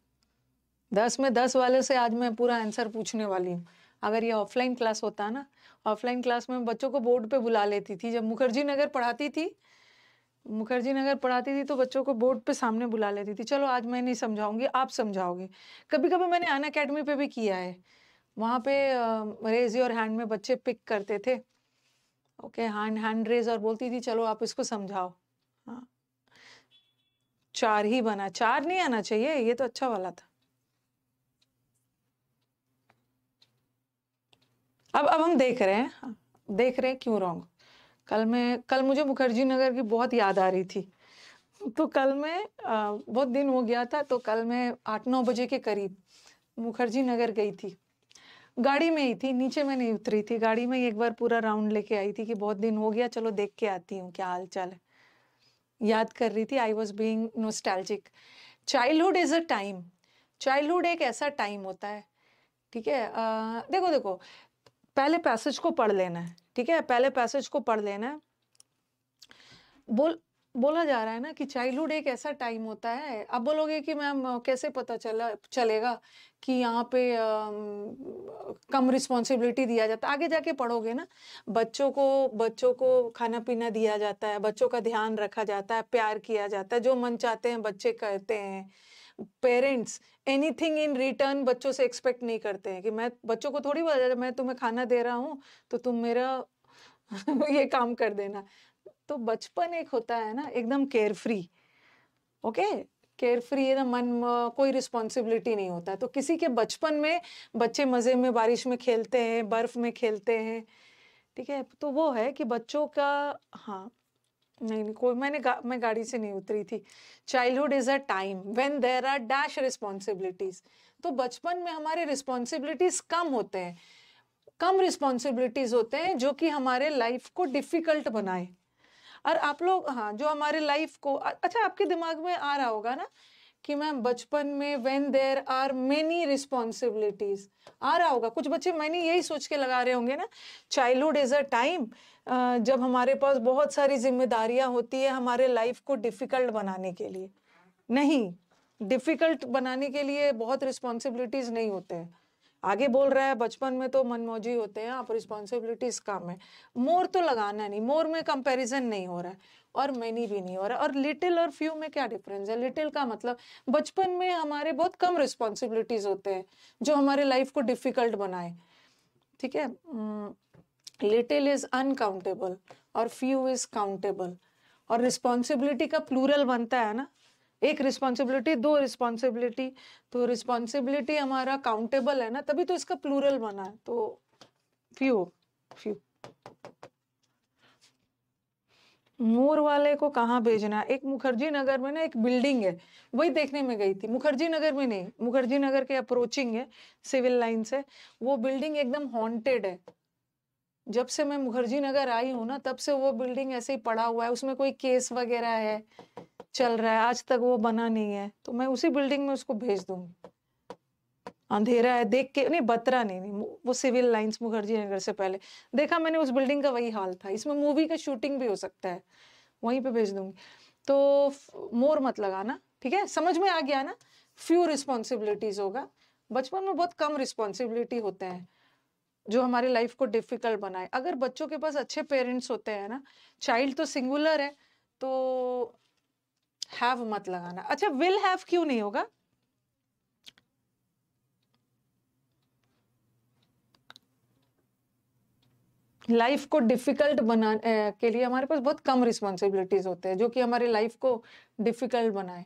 दस में दस वाले से आज मैं पूरा आंसर पूछने वाली हूँ अगर ये ऑफलाइन क्लास होता ना ऑफलाइन क्लास में बच्चों को बोर्ड पे बुला लेती थी जब मुखर्जी नगर पढ़ाती थी मुखर्जी नगर पढ़ाती थी तो बच्चों को बोर्ड पे सामने बुला लेती थी चलो आज मैं नहीं समझाऊंगी आप समझाओगे कभी कभी मैंने अन अकेडमी पे भी किया है वहाँ पे रेज और हैंड में बच्चे पिक करते थे ओके हैंड हैंड रेज और बोलती थी चलो आप इसको समझाओ हाँ चार ही बना चार नहीं आना चाहिए ये तो अच्छा वाला था अब अब हम देख रहे हैं देख रहे हैं क्यों रॉन्ग कल मैं कल मुझे मुखर्जी नगर की बहुत याद आ रही थी तो कल मैं बहुत दिन हो गया था तो कल मैं आठ नौ बजे के करीब मुखर्जी नगर गई थी गाड़ी में ही थी नीचे मैं नहीं उतरी थी गाड़ी में एक बार पूरा राउंड लेके आई थी कि बहुत दिन हो गया चलो देख के आती हूँ क्या हाल चाल है याद कर रही थी I was being nostalgic childhood is a time childhood एक ऐसा टाइम होता है ठीक है देखो देखो पहले पैसेज को पढ़ लेना है ठीक है पहले पैसेज को पढ़ लेना है बोल बोला जा रहा है ना कि चाइल्डहुड एक ऐसा टाइम होता है अब बोलोगे कि मैम कैसे पता चला चलेगा कि यहाँ पे आ, कम रिस्पॉन्सिबिलिटी दिया जाता है आगे जाके पढ़ोगे ना बच्चों को बच्चों को खाना पीना दिया जाता है बच्चों का ध्यान रखा जाता है प्यार किया जाता है जो मन चाहते हैं बच्चे करते हैं पेरेंट्स एनीथिंग इन रिटर्न बच्चों से एक्सपेक्ट नहीं करते हैं कि मैं बच्चों को थोड़ी बोला मैं तुम्हें खाना दे रहा हूँ तो तुम मेरा ये काम कर देना तो बचपन एक होता है ना एकदम carefree okay carefree है ना मन कोई रिस्पॉन्सिबिलिटी नहीं होता तो किसी के बचपन में बच्चे मज़े में बारिश में खेलते हैं बर्फ़ में खेलते हैं ठीक है तो वो है कि बच्चों का हाँ नहीं नहीं कोई मैंने गा, मैं गाड़ी से नहीं उतरी थी childhood is a time when there are dash responsibilities तो बचपन में हमारे रिस्पॉन्सिबिलिटीज़ कम होते हैं कम रिस्पॉन्सिबिलिटीज़ होते हैं जो कि हमारे लाइफ को डिफ़िकल्ट बनाए और आप लोग हाँ जो हमारे लाइफ को अच्छा आपके दिमाग में आ रहा होगा ना कि मैम बचपन में when there are many responsibilities आ रहा होगा कुछ बच्चे मैंने यही सोच के लगा रहे होंगे ना चाइल्डहुड इज अ टाइम जब हमारे पास बहुत सारी जिम्मेदारियां होती है हमारे लाइफ को डिफिकल्ट बनाने के लिए नहीं डिफिकल्ट बनाने के लिए बहुत रिस्पॉन्सिबिलिटीज नहीं होते हैं आगे बोल रहा है बचपन में तो मनमौजी होते हैं आप रिस्पॉन्सिबिलिटीज कम है मोर तो लगाना नहीं मोर में कंपैरिजन नहीं हो रहा है और मैनी भी नहीं हो रहा और लिटिल और फ्यू में क्या डिफरेंस है लिटिल का मतलब बचपन में हमारे बहुत कम रिस्पॉन्सिबिलिटीज होते हैं जो हमारे लाइफ को डिफिकल्ट बनाए ठीक है लिटिल इज अनकाउंटेबल और फ्यू इज काउंटेबल और रिस्पॉन्सिबिलिटी का प्लूरल बनता है ना एक रिस्पॉन्सिबिलिटी दो रिस्पॉन्सिबिलिटी तो रिस्पॉन्सिबिलिटी हमारा काउंटेबल है ना तभी तो इसका प्लूरल बना है तो फ्यू फ्यू मोर वाले को कहाँ भेजना एक मुखर्जी नगर में ना एक बिल्डिंग है वही देखने में गई थी मुखर्जी नगर में नहीं मुखर्जी नगर के अप्रोचिंग है सिविल लाइन से वो बिल्डिंग एकदम हॉन्टेड है जब से मैं मुखर्जी नगर आई हूँ ना तब से वो बिल्डिंग ऐसे ही पड़ा हुआ है उसमें कोई केस वगैरह है चल रहा है आज तक वो बना नहीं है तो मैं उसी बिल्डिंग में उसको भेज दूंगी अंधेरा है देख के नहीं बतरा नहीं नहीं वो सिविल लाइंस मुखर्जी नगर से पहले देखा मैंने उस बिल्डिंग का वही हाल था इसमें मूवी का शूटिंग भी हो सकता है वहीं पे भेज दूंगी तो मोर मत लगाना ठीक है समझ में आ गया ना फ्यू रिस्पॉन्सिबिलिटीज होगा बचपन में बहुत कम रिस्पॉन्सिबिलिटी होते हैं जो हमारी लाइफ को डिफिकल्ट बनाए अगर बच्चों के पास अच्छे पेरेंट्स होते हैं ना चाइल्ड तो सिंगुलर है तो हैव मत लगाना अच्छा विल हैव क्यों नहीं होगा लाइफ को डिफिकल्ट बनाने के लिए हमारे पास बहुत कम रिस्पॉन्सिबिलिटीज होते हैं जो कि हमारी लाइफ को डिफिकल्ट बनाए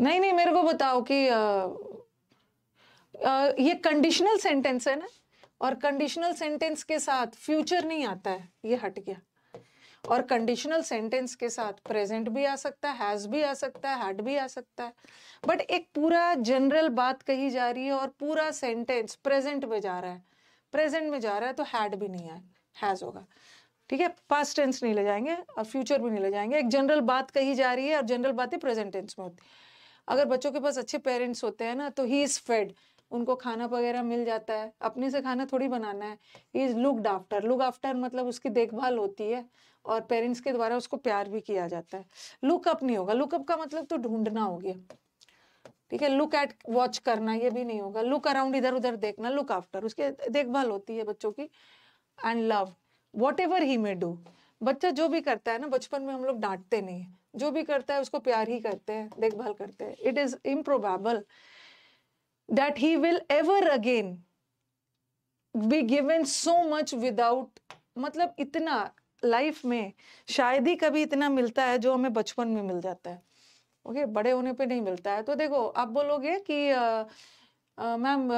नहीं नहीं मेरे को बताओ कि आ, आ, ये कंडीशनल सेंटेंस है ना और कंडीशनल सेंटेंस के साथ फ्यूचर नहीं आता है ये हट गया और कंडीशनल सेंटेंस के साथ प्रेजेंट भी आ सकता है हैज़ भी आ सकता है हैड भी आ सकता है बट एक पूरा जनरल बात कही जा रही है और पूरा सेंटेंस प्रेजेंट में जा रहा है प्रेजेंट में जा रहा है तो हैड भी नहीं आए हैज़ होगा ठीक है पास्ट टेंस नहीं ले जाएंगे और फ्यूचर भी नहीं ले जाएंगे एक जनरल बात कही जा रही है और जनरल बातें प्रेजेंट टेंस में होती अगर बच्चों के पास अच्छे पेरेंट्स होते हैं ना तो ही इज़ फेड उनको खाना वगैरह मिल जाता है अपने से खाना थोड़ी बनाना है is looked after look after मतलब उसकी देखभाल होती है और पेरेंट्स के द्वारा उसको प्यार भी किया जाता है लुकअप नहीं होगा लुकअप का मतलब तो ढूंढना हो गया ठीक है लुक एट वॉच करना ये भी नहीं होगा लुक अराउंड इधर उधर देखना लुक आफ्टर उसकी देखभाल होती है बच्चों की and love whatever he may do बच्चा जो भी करता है ना बचपन में हम लोग डांटते नहीं जो भी करता है उसको प्यार ही करते हैं देखभाल करते हैं it is improbable that he will ever again be given so much without मतलब इतना लाइफ में शायद ही कभी इतना मिलता है जो हमें बचपन में मिल जाता है ओके okay, बड़े होने पे नहीं मिलता है तो देखो आप बोलोगे कि मैम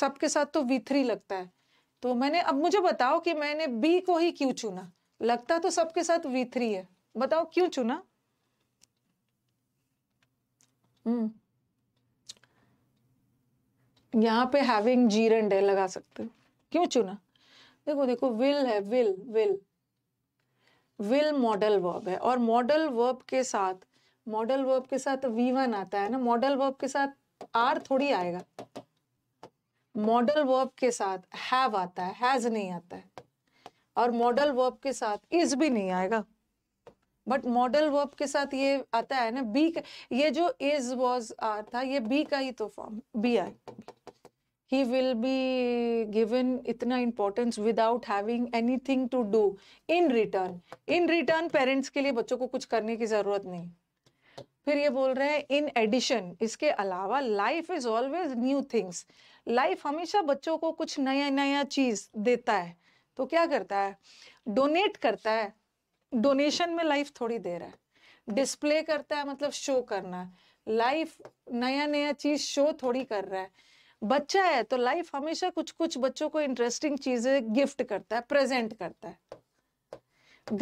सबके साथ तो वी थ्री लगता है तो मैंने अब मुझे बताओ कि मैंने बी को ही क्यों चुना लगता तो सबके साथ वी थ्री है बताओ क्यों चुना हम्म यहाँ पे हैविंग जीर एंड डेल लगा सकते हो क्यों चुना देखो देखो विल है will will will modal verb है और मॉडल वर्ब के साथ मॉडल वर्ब के साथ वी वन आता है ना मॉडल वर्ब के साथ आर थोड़ी आएगा मॉडल वर्ब के साथ हैव आता है हैज नहीं आता है और मॉडल वर्ब के साथ इज भी नहीं आएगा बट मॉडल वर्ब के साथ ये आता है ना बी का ये जो इज वॉज आर था ये बी का ही तो form be I he will be given itna importance without having anything to do in return in return parents के लिए बच्चों को कुछ करने की जरूरत नहीं फिर ये बोल रहे हैं इन एडिशन इसके अलावा life is always new things लाइफ हमेशा बच्चों को कुछ नया नया चीज देता है तो क्या करता है डोनेट करता है डोनेशन में लाइफ थोड़ी दे रहा है डिस्प्ले करता है मतलब शो करना लाइफ नया नया चीज शो थोड़ी कर रहा है बच्चा है तो लाइफ हमेशा कुछ कुछ बच्चों को इंटरेस्टिंग चीजें गिफ्ट करता है प्रेजेंट करता है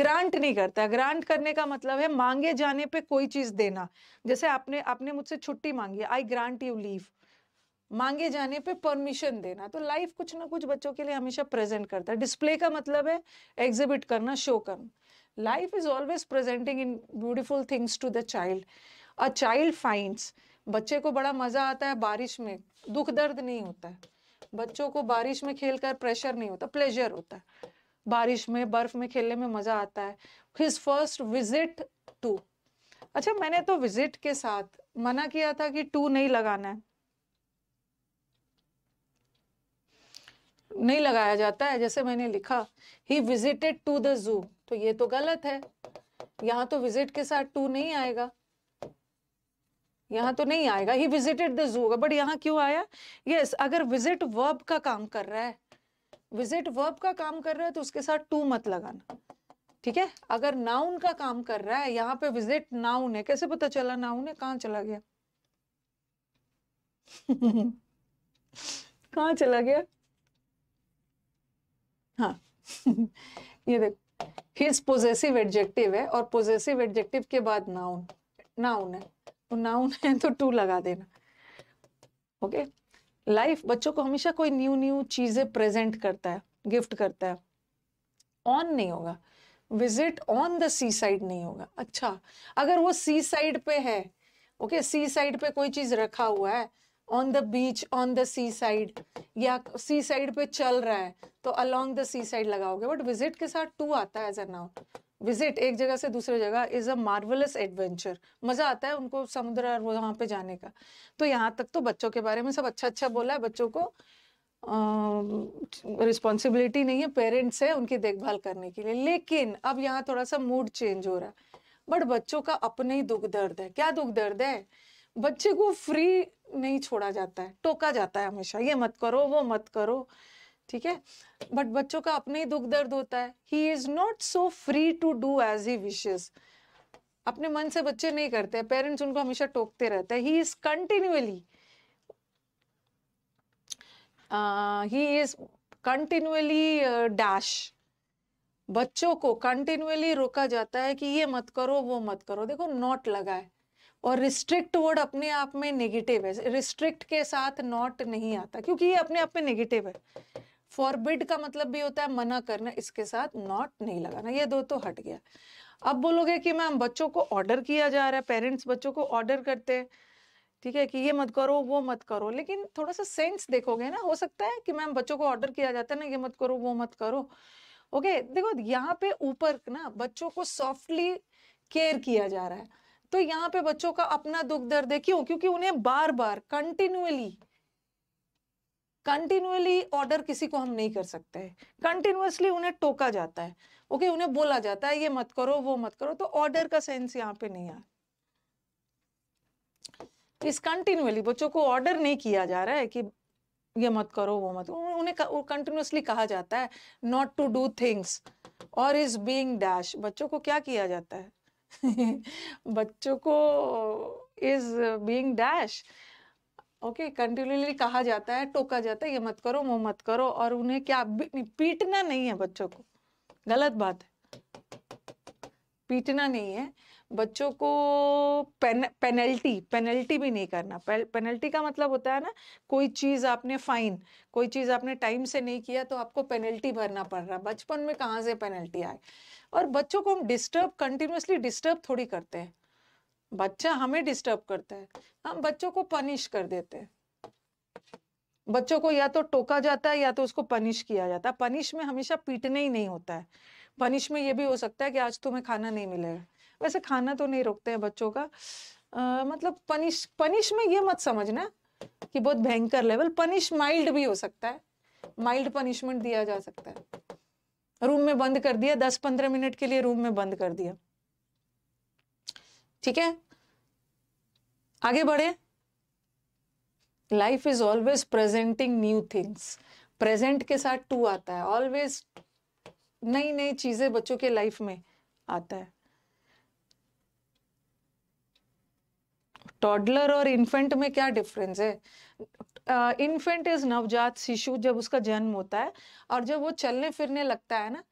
ग्रांट नहीं करता ग्रांट करने का मतलब है मांगे जाने पे कोई चीज देना जैसे आपने आपने मुझसे छुट्टी मांगी आई ग्रांट यू लीव मांगे जाने पे परमिशन देना तो लाइफ कुछ ना कुछ बच्चों के लिए हमेशा प्रेजेंट करता है डिस्प्ले का मतलब है एग्जिबिट करना शो करना life is always presenting in beautiful things to the child a child finds बच्चे को बड़ा मजा आता है बारिश में दुख दर्द नहीं होता है बच्चों को बारिश में खेलकर प्रेशर नहीं होता प्लेजर होता है बारिश में बर्फ में खेलने में मजा आता है हिज फर्स्ट विजिट टू अच्छा मैंने तो विजिट के साथ मना किया था कि टू नहीं लगाना है नहीं लगाया जाता है जैसे मैंने लिखा he visited to the zoo तो ये तो गलत है यहाँ तो विजिट के साथ टू नहीं आएगा यहाँ तो नहीं आएगा ही विजिटेड द जू होगा बट यहाँ क्यों आया यस yes, अगर विजिट वर्ब का काम कर रहा है विजिट वर्ब का काम कर रहा है तो उसके साथ टू मत लगाना ठीक है अगर नाउन का काम कर रहा है यहाँ पे विजिट नाउन है कैसे पता चला नाउन है कहाँ चला गया कहाँ चला गया हाँ ये देख हिज पोजेसिव एडजेक्टिव है और पोजेसिव एडजेक्टिव के बाद नाउन नाउन है तो नाउन है तो टू लगा देना ओके लाइफ बच्चों को हमेशा कोई न्यू न्यू चीजें प्रेजेंट करता है गिफ्ट करता है ऑन नहीं होगा visit on the seaside नहीं होगा अच्छा अगर वो सी साइड पे है ओके सी साइड पे कोई चीज रखा हुआ है on the beach on the seaside या सी साइड पे चल रहा है तो अलोंग द सी साइड लगाओगे बट विजिट के साथ टू आता है एज अ नाउन विजिट एक जगह से दूसरे जगह इज अ मार्वलस एडवेंचर मजा आता है उनको समुद्र और वहां पे जाने का तो यहाँ तक तो बच्चों के बारे में सब अच्छा अच्छा बोला है बच्चों को रिस्पॉन्सिबिलिटी नहीं है पेरेंट्स है उनकी देखभाल करने के लिए लेकिन अब यहाँ थोड़ा सा मूड चेंज हो रहा है बट बच्चों का अपने ही दुख दर्द है क्या दुख दर्द है बच्चे को फ्री नहीं छोड़ा जाता है टोका जाता है हमेशा ये मत करो वो मत करो ठीक है बट बच्चों का अपने ही दुख दर्द होता है he is not so free to do as he wishes अपने मन से बच्चे नहीं करते पेरेंट्स उनको हमेशा टोकते रहते हैं he is continually he is continually dash बच्चों को कंटिन्यूअली रोका जाता है कि ये मत करो वो मत करो देखो नॉट लगा है और रिस्ट्रिक्ट वर्ड अपने आप में नेगेटिव है रिस्ट्रिक्ट के साथ नॉट नहीं आता क्योंकि ये अपने आप में नेगेटिव है फॉरबिड का मतलब भी होता है मना करना इसके साथ नॉट नहीं लगाना ये दो तो हट गया अब बोलोगे कि मैम बच्चों को ऑर्डर किया जा रहा है पेरेंट्स बच्चों को ऑर्डर करते हैं ठीक है कि ये मत करो वो मत करो लेकिन थोड़ा सा सेंस देखोगे ना हो सकता है कि मैम बच्चों को ऑर्डर किया जाता है ना ये मत करो वो मत करो ओके देखो यहाँ पे ऊपर ना बच्चों को सॉफ्टली केयर किया जा रहा है तो यहाँ पे बच्चों का अपना दुख दर्द है क्यों क्योंकि उन्हें बार बार कंटिन्यूअली कंटिन्यूअली ऑर्डर किसी को हम नहीं कर सकते हैं कंटिन्यूसली उन्हें टोका जाता है ओके okay, उन्हें बोला जाता है ये मत करो वो मत करो तो ऑर्डर का सेंस यहाँ पे नहीं आ इस कंटिन्यूअली बच्चों को ऑर्डर नहीं किया जा रहा है कि ये मत करो वो मत उन्हें कंटिन्यूसली कहा जाता है नॉट टू डू थिंग्स और इज बीइंग डैश बच्चों को क्या किया जाता है बच्चों को is being dash okay okay, continually कहा जाता है टोका जाता है ये मत करो वो मत करो और उन्हें क्या पीटना नहीं है बच्चों को गलत बात है पीटना नहीं है बच्चों को पेन, पेनल्टी पेनल्टी भी नहीं करना पे, पेनल्टी का मतलब होता है ना कोई चीज़ आपने फाइन कोई चीज़ आपने टाइम से नहीं किया तो आपको पेनल्टी भरना पड़ रहा है बचपन में कहाँ से पेनल्टी आए और बच्चों को हम डिस्टर्ब कंटिन्यूसली डिस्टर्ब थोड़ी करते हैं बच्चा हमें डिस्टर्ब करता है हम बच्चों को पनिश कर देते हैं बच्चों को या तो टोका जाता है या तो उसको पनिश किया जाता है पनिश में हमेशा पीटने ही नहीं होता है पनिश में ये भी हो सकता है कि आज तुम्हें खाना नहीं मिलेगा वैसे खाना तो नहीं रोकते हैं बच्चों का आ, मतलब पनिश पनिश में ये मत समझना कि बहुत भयंकर लेवल पनिश माइल्ड भी हो सकता है माइल्ड पनिशमेंट दिया जा सकता है रूम में बंद कर दिया दस पंद्रह मिनट के लिए रूम में बंद कर दिया ठीक है आगे बढ़े life is always presenting new things present के साथ टू आता है ऑलवेज नई नई चीजें बच्चों के लाइफ में आता है टॉडलर और इन्फेंट में क्या डिफरेंस है इन्फेंट इज नवजात शिशु जब उसका जन्म होता है और जब वो चलने फिरने लगता है ना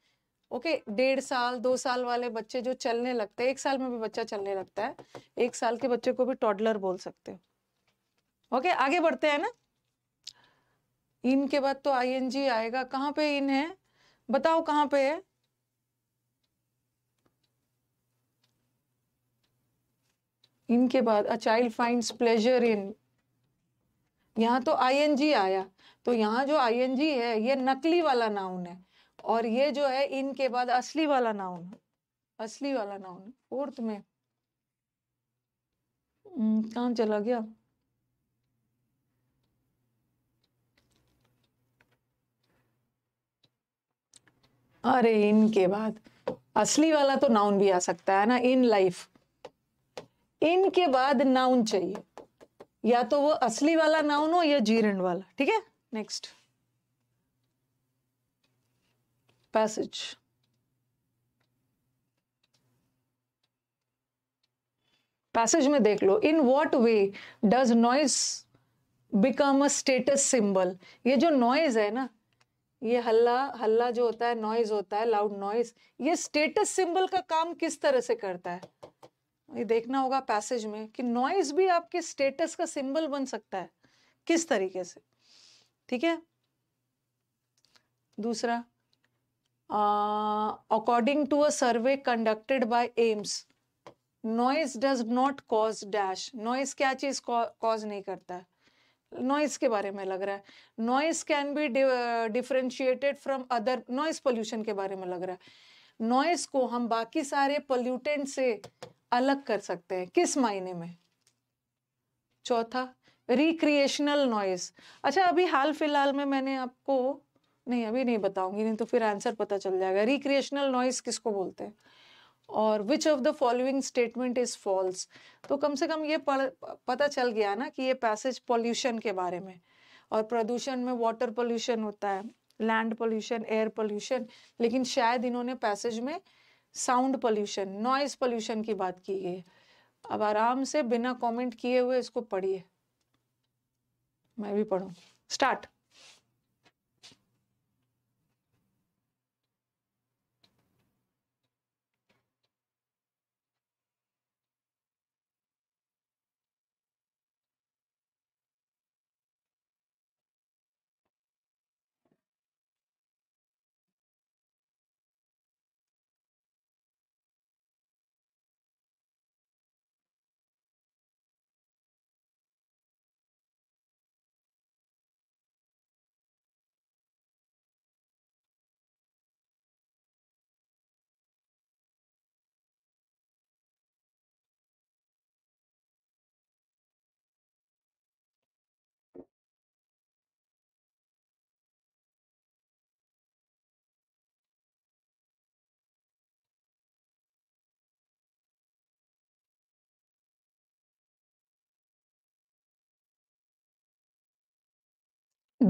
ओके डेढ़ साल दो साल वाले बच्चे जो चलने लगते हैं एक साल में भी बच्चा चलने लगता है एक साल के बच्चे को भी टॉडलर बोल सकते हो ओके आगे बढ़ते हैं ना इन के बाद तो आईएनजी आएगा कहाँ पे इन है बताओ कहाँ पे है इनके बाद a child finds pleasure in यहाँ तो आईएनजी आया तो यहाँ जो आईएनजी है ये नकली वाला नाउन है और ये जो है इनके बाद असली वाला नाउन असली वाला नाउन फोर्थ में हम्म, कहा चला गया अरे इनके बाद असली वाला तो नाउन भी आ सकता है ना इन लाइफ इनके बाद नाउन चाहिए या तो वो असली वाला नाउन हो या जीरण वाला ठीक है नेक्स्ट passage. पैसेज में देख लो in what way does noise become a status symbol ये जो नॉइज है ना ये हल्ला हल्ला जो होता है नॉइज होता है लाउड नॉइज ये स्टेटस सिंबल का काम किस तरह से करता है ये देखना होगा पैसेज में कि नॉइज भी आपके स्टेटस का सिंबल बन सकता है किस तरीके से ठीक है दूसरा according uh, according to a survey conducted by aims noise does not cause dash noise क्या चीज cause नहीं करता है नॉइस के बारे में लग रहा है noise can be differentiated from other noise pollution के बारे में लग रहा है नॉइस को हम बाकी सारे पोल्यूटेंट से अलग कर सकते हैं किस मायने में चौथा रिक्रिएशनल नॉइस अच्छा अभी हाल फिलहाल में मैंने आपको नहीं अभी नहीं बताऊंगी नहीं तो फिर आंसर पता चल जाएगा रिक्रिएशनल नॉइस किसको बोलते हैं और which of the following statement is false तो कम से कम ये पता चल गया ना कि ये पैसेज पॉल्यूशन के बारे में और प्रदूषण में वाटर पॉल्यूशन होता है लैंड पॉल्यूशन एयर पॉल्यूशन लेकिन शायद इन्होंने पैसेज में साउंड पॉल्यूशन नॉइज पॉल्यूशन की बात की गई अब आराम से बिना कमेंट किए हुए इसको पढ़िए मैं भी पढ़ू स्टार्ट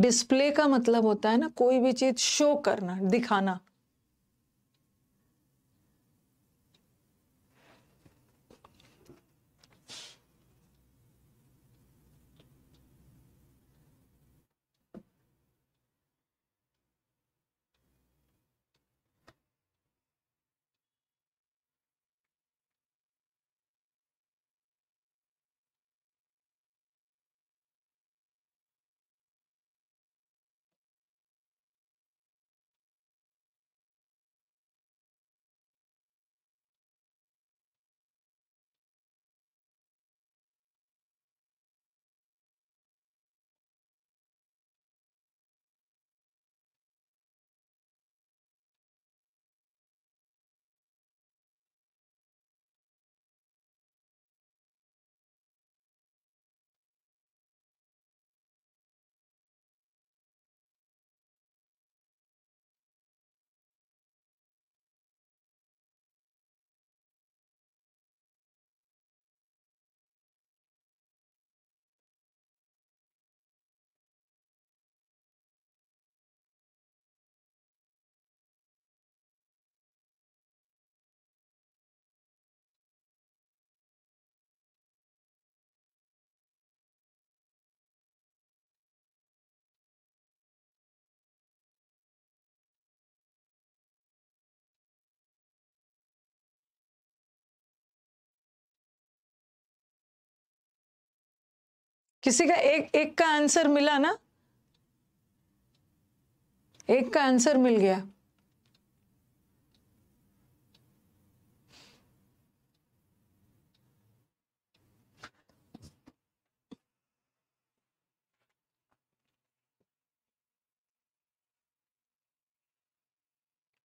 डिस्प्ले का मतलब होता है ना कोई भी चीज शो करना दिखाना किसी का एक एक का आंसर मिला ना एक का आंसर मिल गया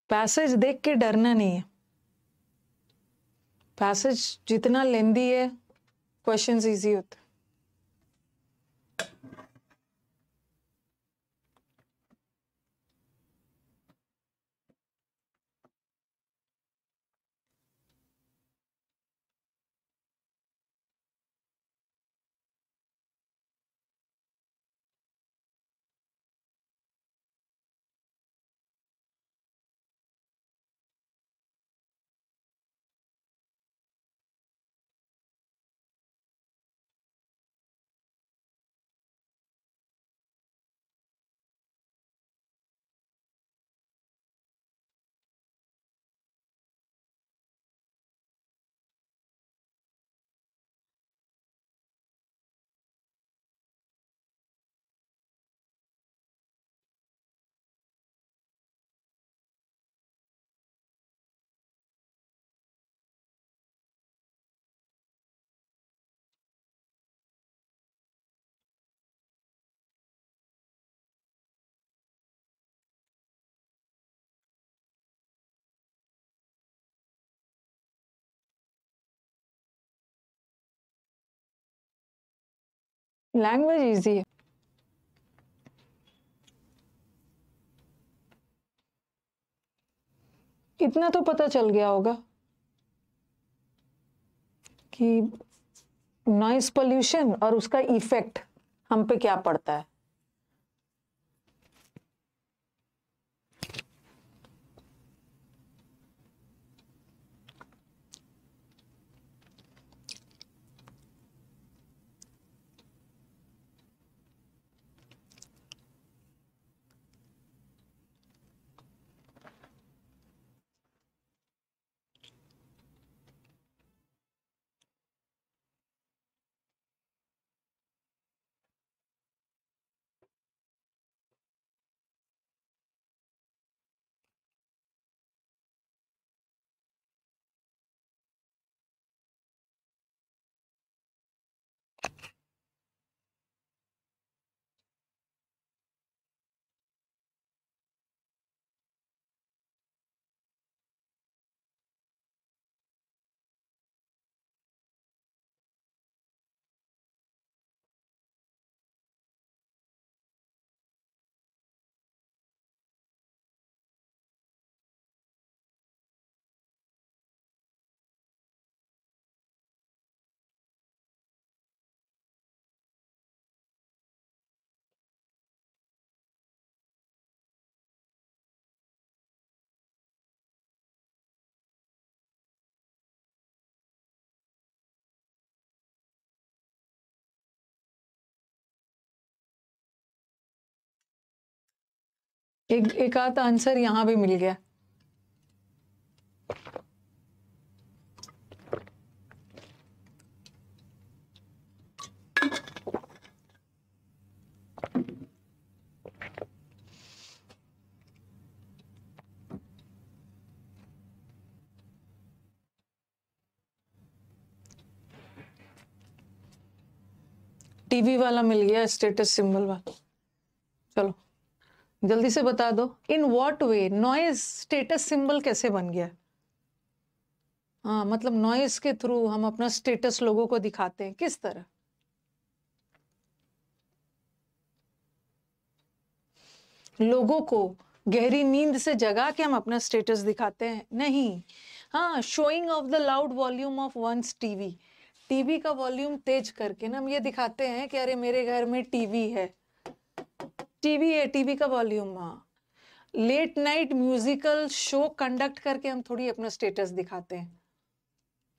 पैसेज देख के डरना नहीं है पैसेज जितना लेंदी है क्वेश्चंस इजी होते लैंग्वेज इजी है इतना तो पता चल गया होगा कि नॉइस पोल्यूशन और उसका इफेक्ट हम पे क्या पड़ता है एक एक आध आंसर यहां भी मिल गया टीवी वाला मिल गया स्टेटस सिंबल वाला चलो जल्दी से बता दो in what way noise status symbol कैसे बन गया हाँ मतलब नॉइज के थ्रू हम अपना स्टेटस लोगों को दिखाते हैं किस तरह लोगों को गहरी नींद से जगा के हम अपना स्टेटस दिखाते हैं नहीं हाँ showing off the loud volume of one's TV TV का वॉल्यूम तेज करके ना हम ये दिखाते हैं कि अरे मेरे घर में टीवी है टीवी है टीवी का वॉल्यूम हाँ late night musical show conduct करके हम थोड़ी अपना स्टेटस दिखाते हैं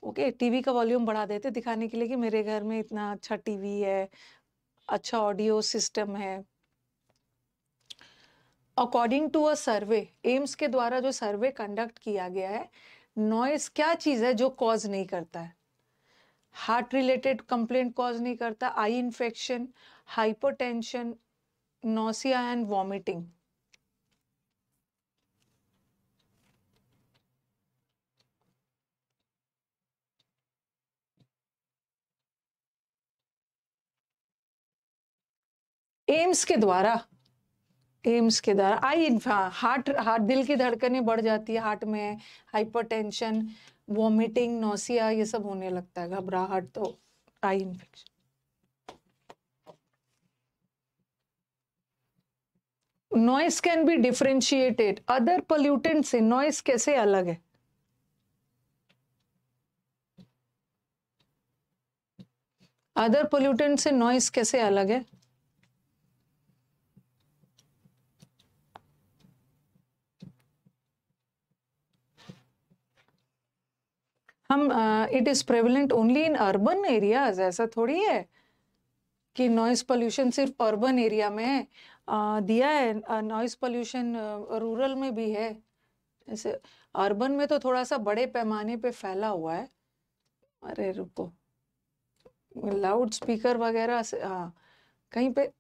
ओके okay, टीवी का वॉल्यूम बढ़ा देते दिखाने के लिए कि मेरे घर में इतना अच्छा टीवी है अच्छा ऑडियो सिस्टम है according to a survey AIIMS के द्वारा जो सर्वे कंडक्ट किया गया है नॉइस क्या चीज़ है जो कॉज नहीं करता है हार्ट रिलेटेड कंप्लेंट कॉज नहीं करता eye infection hypertension nausea and vomiting. AIIMS के द्वारा एम्स के द्वारा आई हार्ट हार्ट दिल की धड़कनें बढ़ जाती है हार्ट में हाइपरटेंशन वॉमिटिंग नोसिया ये सब होने लगता है घबराहट तो eye infection noise can be differentiated other pollutant से नॉइस कैसे अलग है अदर पोल्यूटेंट से नॉइस कैसे अलग है हम it is prevalent only in urban areas ऐसा थोड़ी है कि नॉइस पोल्यूशन सिर्फ अर्बन एरिया में है दिया है नॉइज़ पोल्यूशन रूरल में भी है जैसे अर्बन में तो थोड़ा सा बड़े पैमाने पे फैला हुआ है अरे रुको लाउड स्पीकर वगैरह से हाँ कहीं पे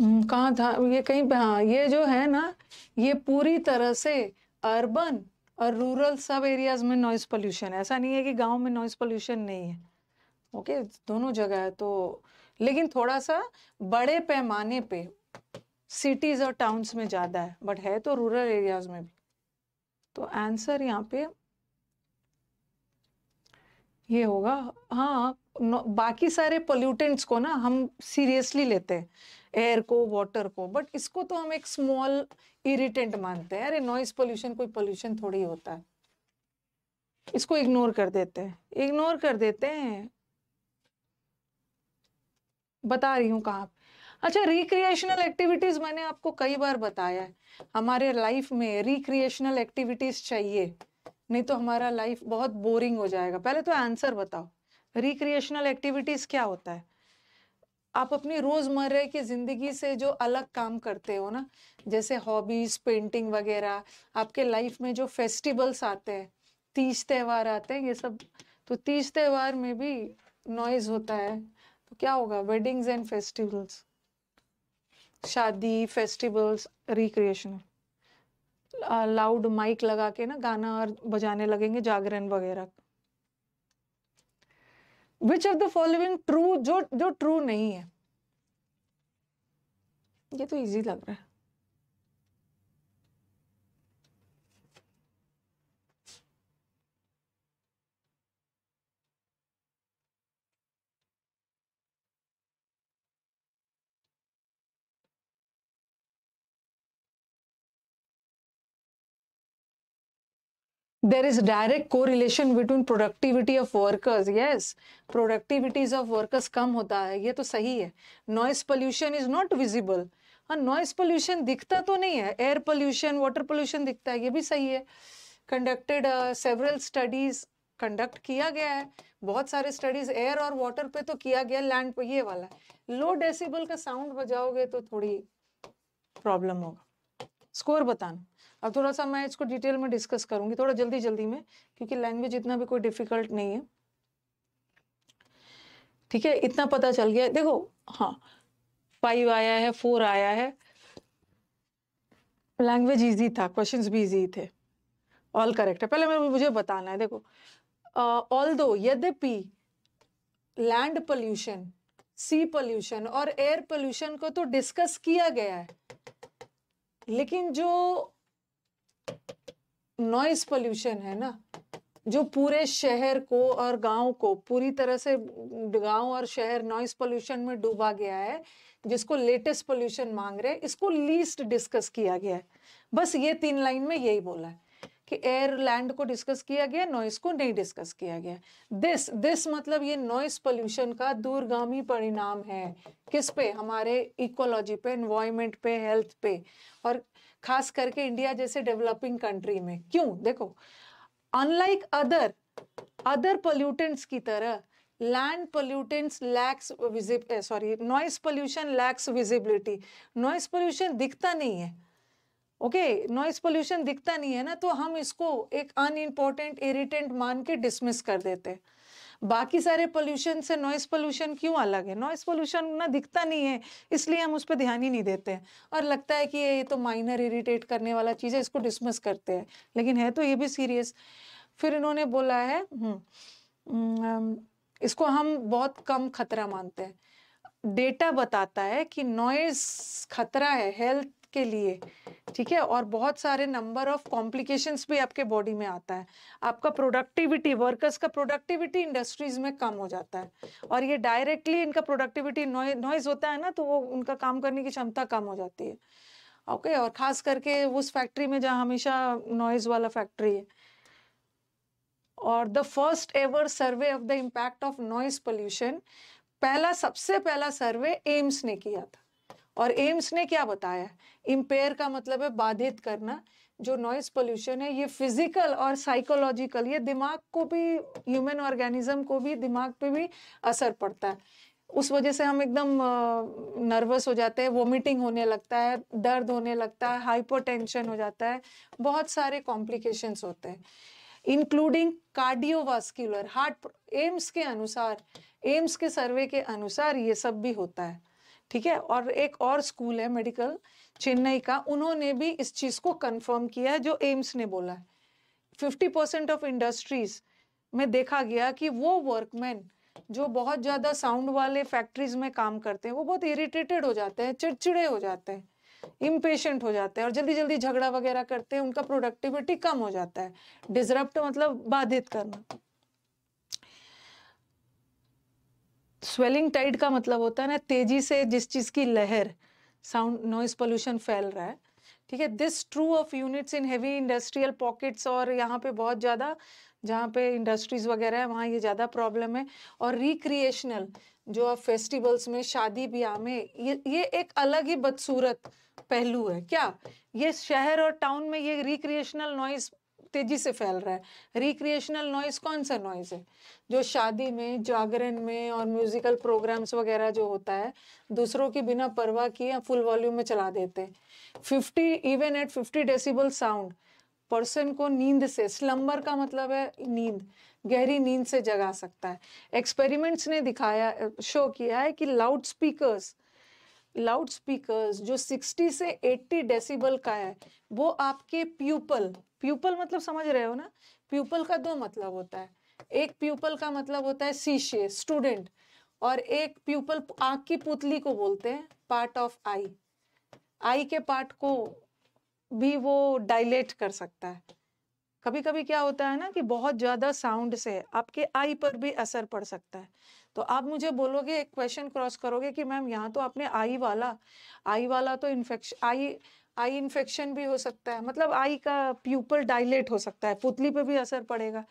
हम्म, कहाँ था ये कहीं पे हाँ ये जो है ना ये पूरी तरह से अर्बन और रूरल सब एरियाज में नॉइज़ पोल्यूशन है ऐसा नहीं है कि गांव में नॉइज़ पोल्यूशन नहीं है ओके दोनों जगह है तो लेकिन थोड़ा सा बड़े पैमाने पे सिटीज़ और टाउन्स में ज़्यादा है बट है तो रूरल एरियाज में भी तो आंसर यहाँ पे ये होगा हाँ बाकी सारे पोल्यूटेंट्स को ना हम सीरियसली लेते हैं एयर को वाटर को बट इसको तो हम एक स्मॉल इरिटेंट मानते हैं अरे नॉइस पोल्यूशन कोई पोल्यूशन थोड़ी होता है इसको इग्नोर कर देते हैं इग्नोर कर देते हैं बता रही हूँ कहाँ अच्छा रिक्रिएशनल एक्टिविटीज मैंने आपको कई बार बताया है हमारे लाइफ में रिक्रिएशनल एक्टिविटीज चाहिए नहीं तो हमारा लाइफ बहुत बोरिंग हो जाएगा पहले तो आंसर बताओ रिक्रिएशनल एक्टिविटीज क्या होता है आप अपनी रोजमर्रा की जिंदगी से जो अलग काम करते हो ना जैसे हॉबीज पेंटिंग वगैरह आपके लाइफ में जो फेस्टिवल्स आते हैं तीज त्यौहार आते हैं ये सब तो तीज त्यौहार में भी नॉइज होता है तो क्या होगा वेडिंग्स एंड फेस्टिवल्स शादी फेस्टिवल्स रिक्रिएशनल लाउड माइक लगा के ना गाना और बजाने लगेंगे जागरण वगैरह which of the following true जो जो ट्रू नहीं है ये तो इजी लग रहा है there is direct correlation between productivity of workers yes productivities of workers कम होता है ये तो सही है noise pollution is not visible हाँ नॉइज पोल्यूशन दिखता तो नहीं है एयर पोल्यूशन वाटर पोल्यूशन दिखता है ये भी सही है कंडक्टेड सेवरल स्टडीज कंडक्ट किया गया है बहुत सारे स्टडीज एयर और वाटर पे तो किया गया लैंड पे ये वाला लो डेसिबल का साउंड बजाओगे तो थोड़ी प्रॉब्लम होगा स्कोर बताना अब थोड़ा सा मैं इसको डिटेल में डिस्कस करूंगी थोड़ा जल्दी जल्दी में क्योंकि लैंग्वेज इतना भी कोई डिफिकल्ट नहीं है ठीक है इतना पता चल गया देखो हाँ फाइव आया है फोर आया है लैंग्वेज इजी था क्वेश्चंस भी इजी थे ऑल करेक्ट है पहले मैं मुझे बताना है देखो ऑल दो यद्यपि लैंड पोल्यूशन सी पोल्यूशन और एयर पोल्यूशन को तो डिस्कस किया गया है लेकिन जो नॉइस पोल्यूशन है ना जो पूरे शहर को और गांव को पूरी तरह से गांव और शहर नॉइस पोल्यूशन में डूबा गया है जिसको लेटेस्ट पोल्यूशन मांग रहे हैं इसको लीस्ट डिस्कस किया गया है बस ये तीन लाइन में यही बोला है कि एयर लैंड को डिस्कस किया गया नॉइस को नहीं डिस्कस किया गया दिस दिस मतलब ये नॉइस पोल्यूशन का दूरगामी परिणाम है किस पे हमारे इकोलॉजी पे इन्वायरमेंट पे हेल्थ पे और खास करके इंडिया जैसे डेवलपिंग कंट्री में क्यों देखो अनलाइक अदर अदर पोल्यूटेंट्स की तरह लैंड पोल्यूटेंट्स लैक्स विजिब sorry noise pollution lacks visibility noise pollution दिखता नहीं है ओके नॉइस पोल्यूशन दिखता नहीं है ना तो हम इसको एक अनइम्पॉर्टेंट इरिटेंट मान के डिसमिस कर देते हैं बाकी सारे पोल्यूशन से नॉइस पोल्यूशन क्यों अलग है नॉइस पोल्यूशन ना दिखता नहीं है इसलिए हम उस पर ध्यान ही नहीं देते हैं और लगता है कि ये तो माइनर इरिटेट करने वाला चीज़ है इसको डिसमस करते हैं लेकिन है तो ये भी सीरियस फिर इन्होंने बोला है हम्म, इसको हम बहुत कम खतरा मानते हैं डेटा बताता है कि नॉइस खतरा है हेल्थ के लिए ठीक है और बहुत सारे नंबर ऑफ कॉम्प्लिकेशंस भी आपके बॉडी में आता है आपका प्रोडक्टिविटी वर्कर्स का प्रोडक्टिविटी इंडस्ट्रीज में कम हो जाता है और ये डायरेक्टली इनका प्रोडक्टिविटी नॉइज होता है ना तो वो उनका काम करने की क्षमता कम हो जाती है ओके okay, और खास करके उस फैक्ट्री में जहाँ हमेशा नॉइज वाला फैक्ट्री है और the first ever survey of the impact of noise pollution पहला सबसे पहला सर्वे एम्स ने किया था और एम्स ने क्या बताया इम्पेयर का मतलब है बाधित करना जो नॉइज पोल्यूशन है ये फिजिकल और साइकोलॉजिकल ये दिमाग को भी ह्यूमन ऑर्गेनिज्म को भी दिमाग पे भी असर पड़ता है उस वजह से हम एकदम नर्वस हो जाते हैं वोमिटिंग होने लगता है दर्द होने लगता है हाइपोटेंशन हो जाता है बहुत सारे कॉम्प्लिकेशंस होते हैं इंक्लूडिंग कार्डियोवास्कुलर हार्ट एम्स के अनुसार एम्स के सर्वे के अनुसार ये सब भी होता है ठीक है और एक और स्कूल है मेडिकल चेन्नई का उन्होंने भी इस चीज़ को कंफर्म किया है जो एम्स ने बोला है फिफ्टी परसेंट ऑफ इंडस्ट्रीज में देखा गया कि वो वर्कमैन जो बहुत ज़्यादा साउंड वाले फैक्ट्रीज में काम करते हैं वो बहुत इरिटेटेड हो जाते हैं चिड़चिड़े हो जाते हैं इम्पेशेंट हो जाते हैं और जल्दी जल्दी झगड़ा वगैरह करते हैं उनका प्रोडक्टिविटी कम हो जाता है डिजरप्ट मतलब बाधित करना स्वेलिंग टाइड का मतलब होता है ना तेजी से जिस चीज़ की लहर साउंड नॉइस पोल्यूशन फैल रहा है ठीक है this true of units in heavy industrial pockets और यहाँ पे बहुत ज़्यादा जहाँ पे इंडस्ट्रीज़ वगैरह है वहाँ ये ज़्यादा प्रॉब्लम है और रिक्रिएशनल जो अब फेस्टिवल्स में शादी ब्याह में ये ये एक अलग ही बदसूरत पहलू है क्या ये शहर और टाउन में ये रिक्रिएशनल नॉइज़ तेज़ी से फैल रहा है रिक्रिएशनल नॉइज़ कौन सा नॉइज़ है जो शादी में जागरण में और म्यूज़िकल प्रोग्राम्स वगैरह जो होता है दूसरों की बिना परवाह किए फुल वॉल्यूम में चला देते हैं fifty even at fifty decibel sound person को नींद से स्लम्बर का मतलब है नींद गहरी नींद से जगा सकता है एक्सपेरिमेंट्स ने दिखाया शो किया है कि लाउड स्पीकर्स लाउड स्पीकर जो 60 से 80 डेसिबल का है वो आपके प्यूपल प्यूपल मतलब समझ रहे हो ना प्यूपल का दो मतलब होता है एक प्यूपल का मतलब होता है शीशे स्टूडेंट और एक प्यूपल आंख की पुतली को बोलते हैं पार्ट ऑफ आई आई के पार्ट को भी वो डायलेट कर सकता है कभी कभी क्या होता है ना कि बहुत ज़्यादा साउंड से आपके आई पर भी असर पड़ सकता है तो आप मुझे बोलोगे एक क्वेश्चन क्रॉस करोगे कि मैम यहाँ तो आपने आई वाला आई वाला तो इन्फेक्शन आई आई इन्फेक्शन भी हो सकता है मतलब आई का प्यूपल डायलेट हो सकता है पुतली पे भी असर पड़ेगा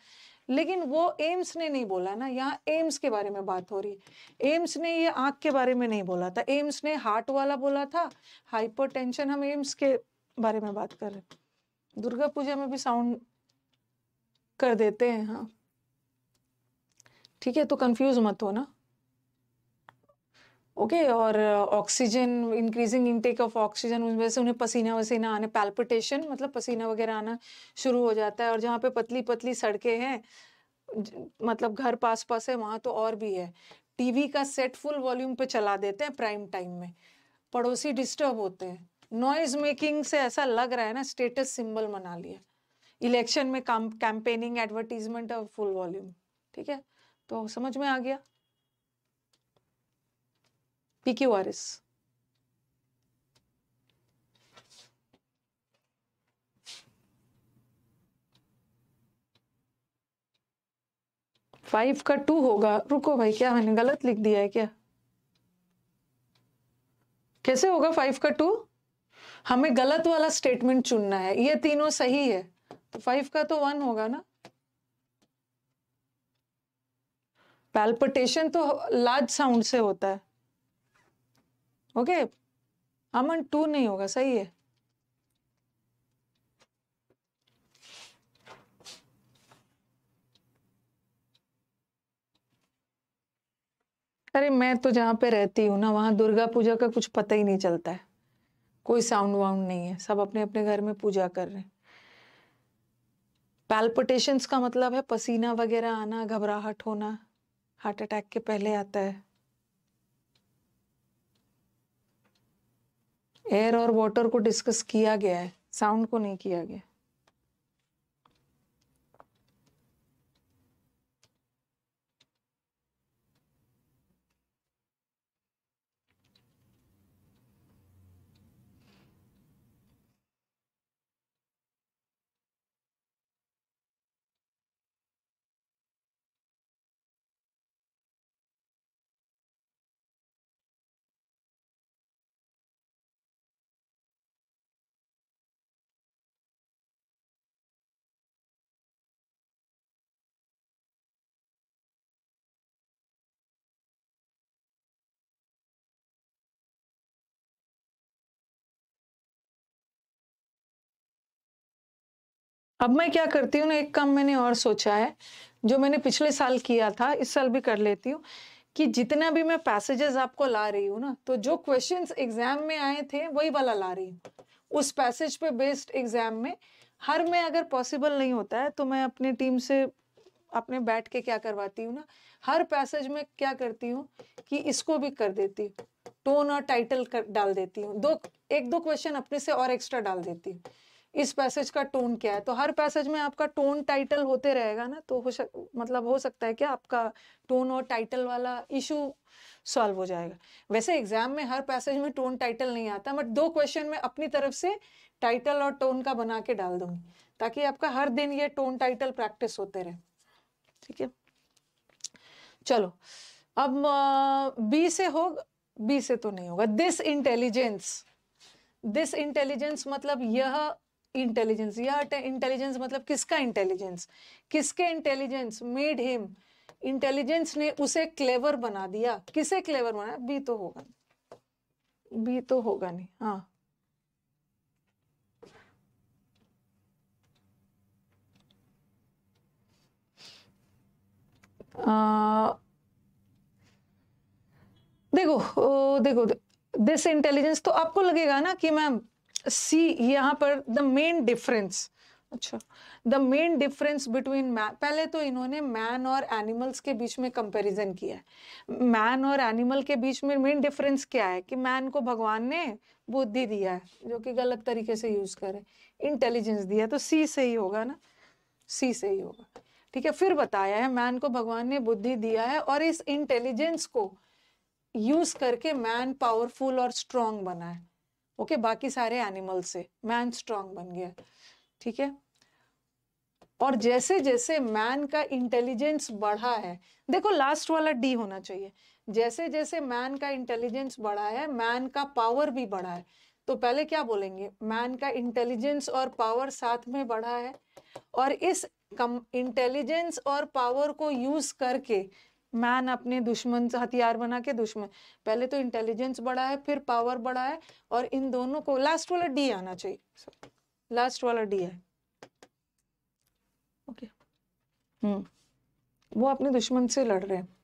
लेकिन वो एम्स ने नहीं बोला ना यहाँ एम्स के बारे में बात हो रही है एम्स ने ये आँख के बारे में नहीं बोला था एम्स ने हार्ट वाला बोला था हाइपर हम एम्स के बारे में बात कर रहे हैं दुर्गा पूजा में भी साउंड कर देते हैं हाँ ठीक है तो कंफ्यूज मत हो ना ओके okay, और oxygen increasing intake of oxygen वजह से उन्हें पसीना वसीना आने पैल्पिटेशन मतलब पसीना वगैरह आना शुरू हो जाता है और जहाँ पे पतली पतली सड़कें हैं मतलब घर पास पास है वहाँ तो और भी है टीवी का सेट फुल वॉल्यूम पे चला देते हैं प्राइम टाइम में पड़ोसी डिस्टर्ब होते हैं नॉइज मेकिंग से ऐसा लग रहा है ना स्टेटस सिंबल मना लिया इलेक्शन में कैंपेनिंग एडवर्टीजमेंट और फुल वॉल्यूम ठीक है तो समझ में आ गया एस फाइव का टू होगा रुको भाई क्या मैंने गलत लिख दिया है क्या कैसे होगा फाइव का टू हमें गलत वाला स्टेटमेंट चुनना है ये तीनों सही है तो फाइव का तो वन होगा ना पैल्पिटेशन तो लार्ज साउंड से होता है ओके अमन टू नहीं होगा सही है अरे मैं तो जहां पे रहती हूं ना वहां दुर्गा पूजा का कुछ पता ही नहीं चलता है कोई साउंड वाउंड नहीं है सब अपने अपने घर में पूजा कर रहे हैं का मतलब है पसीना वगैरह आना घबराहट होना हार्ट अटैक के पहले आता है एयर और वाटर को डिस्कस किया गया है साउंड को नहीं किया गया अब मैं क्या करती हूँ ना एक काम मैंने और सोचा है जो मैंने पिछले साल किया था इस साल भी कर लेती हूँ कि जितना भी मैं पैसेजेस आपको ला रही हूँ ना तो जो क्वेश्चंस एग्जाम में आए थे वही वाला ला रही हूँ उस पैसेज पे बेस्ड एग्जाम में हर में अगर पॉसिबल नहीं होता है तो मैं अपनी टीम से अपने बैठ के क्या करवाती हूँ ना हर पैसेज में क्या करती हूँ कि इसको भी कर देती हूँ टोन और टाइटल कर डाल देती हूँ दो एक दो क्वेश्चन अपने से और एक्स्ट्रा डाल देती हूँ इस पैसेज का टोन क्या है तो हर पैसेज में आपका टोन टाइटल होते रहेगा ना तो हो सक मतलब हो सकता है कि आपका टोन और टाइटल वाला इशू सॉल्व हो जाएगा वैसे एग्जाम में हर पैसेज में टोन टाइटल नहीं आता बट दो क्वेश्चन में अपनी तरफ से टाइटल और टोन का बना के डाल दूंगी ताकि आपका हर दिन ये टोन टाइटल प्रैक्टिस होते रहे ठीक है चलो अब बी से हो बी से तो नहीं होगा दिस इंटेलिजेंस दिस इंटेलिजेंस मतलब यह इंटेलिजेंस या इंटेलिजेंस मतलब किसका इंटेलिजेंस किसके इंटेलिजेंस मेड हिम इंटेलिजेंस ने उसे क्लेवर बना दिया किसे क्लेवर बनाया बी तो होगा नहीं बी तो होगा नहीं हाँ आ, देखो ओ, देखो दिस इंटेलिजेंस तो आपको लगेगा ना कि मैम सी यहाँ पर द मेन डिफरेंस अच्छा the main difference between man पहले तो इन्होंने मैन और एनिमल्स के बीच में कंपैरिजन किया है मैन और एनिमल के बीच में मेन डिफरेंस क्या है कि मैन को भगवान ने बुद्धि दिया है जो कि गलत तरीके से यूज करे इंटेलिजेंस दिया तो सी से ही होगा ना सी से ही होगा ठीक है फिर बताया है मैन को भगवान ने बुद्धि दिया है और इस इंटेलिजेंस को यूज करके मैन पावरफुल और स्ट्रांग बना है ओके okay, बाकी सारे एनिमल से मैन स्ट्रांग बन गया ठीक है और जैसे जैसे मैन का इंटेलिजेंस बढ़ा है देखो लास्ट वाला डी होना चाहिए जैसे जैसे मैन का इंटेलिजेंस बढ़ा है मैन का पावर भी बढ़ा है तो पहले क्या बोलेंगे मैन का इंटेलिजेंस और पावर साथ में बढ़ा है और इस कम इंटेलिजेंस और पावर को यूज करके मैन अपने दुश्मन से हथियार बना के दुश्मन पहले तो इंटेलिजेंस बढ़ा है फिर पावर बढ़ा है और इन दोनों को लास्ट वाला डी आना चाहिए लास्ट वाला डी है ओके okay. हम्म वो अपने दुश्मन से लड़ रहे हैं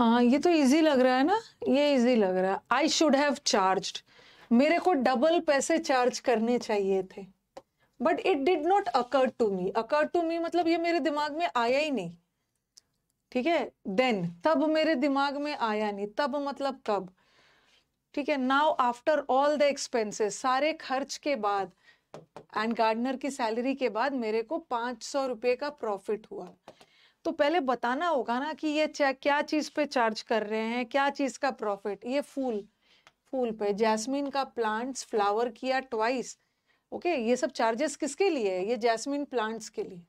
हाँ ये तो इजी लग रहा है ना ये इजी लग रहा है आई शुड हैव चार्ज मेरे को डबल पैसे चार्ज करने चाहिए थे but it did not occur to me occur to me मतलब ये मेरे दिमाग में आया ही नहीं ठीक है देन तब मेरे दिमाग में आया नहीं तब मतलब कब ठीक है now after all the expenses सारे खर्च के बाद एंड गार्डनर की सैलरी के बाद मेरे को पांच सौ रुपये का प्रॉफिट हुआ तो पहले बताना होगा ना कि ये क्या चीज़ पे चार्ज कर रहे हैं क्या चीज़ का प्रॉफिट ये फूल फूल पे जैस्मिन का प्लांट्स फ्लावर किया ट्वाइस ओके ये सब चार्जेस किसके लिए है ये जैस्मिन प्लांट्स के लिए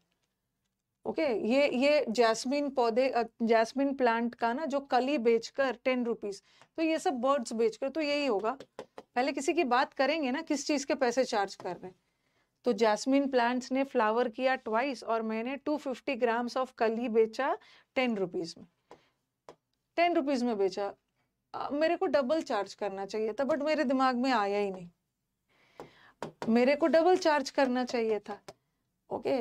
ओके ये ये जैस्मिन पौधे जैस्मिन प्लांट का ना जो कली बेचकर टेन रुपीज तो ये सब बर्ड्स बेचकर तो यही होगा पहले किसी की बात करेंगे ना किस चीज़ के पैसे चार्ज कर रहे हैं तो जैस्मिन प्लांट्स ने फ्लावर किया ट्वाइस और मैंने 250 ग्राम्स ऑफ कली बेचा टेन रुपीज में टेन रुपीज में बेचा मेरे को डबल चार्ज करना चाहिए था बट मेरे दिमाग में आया ही नहीं मेरे को डबल चार्ज करना चाहिए था ओके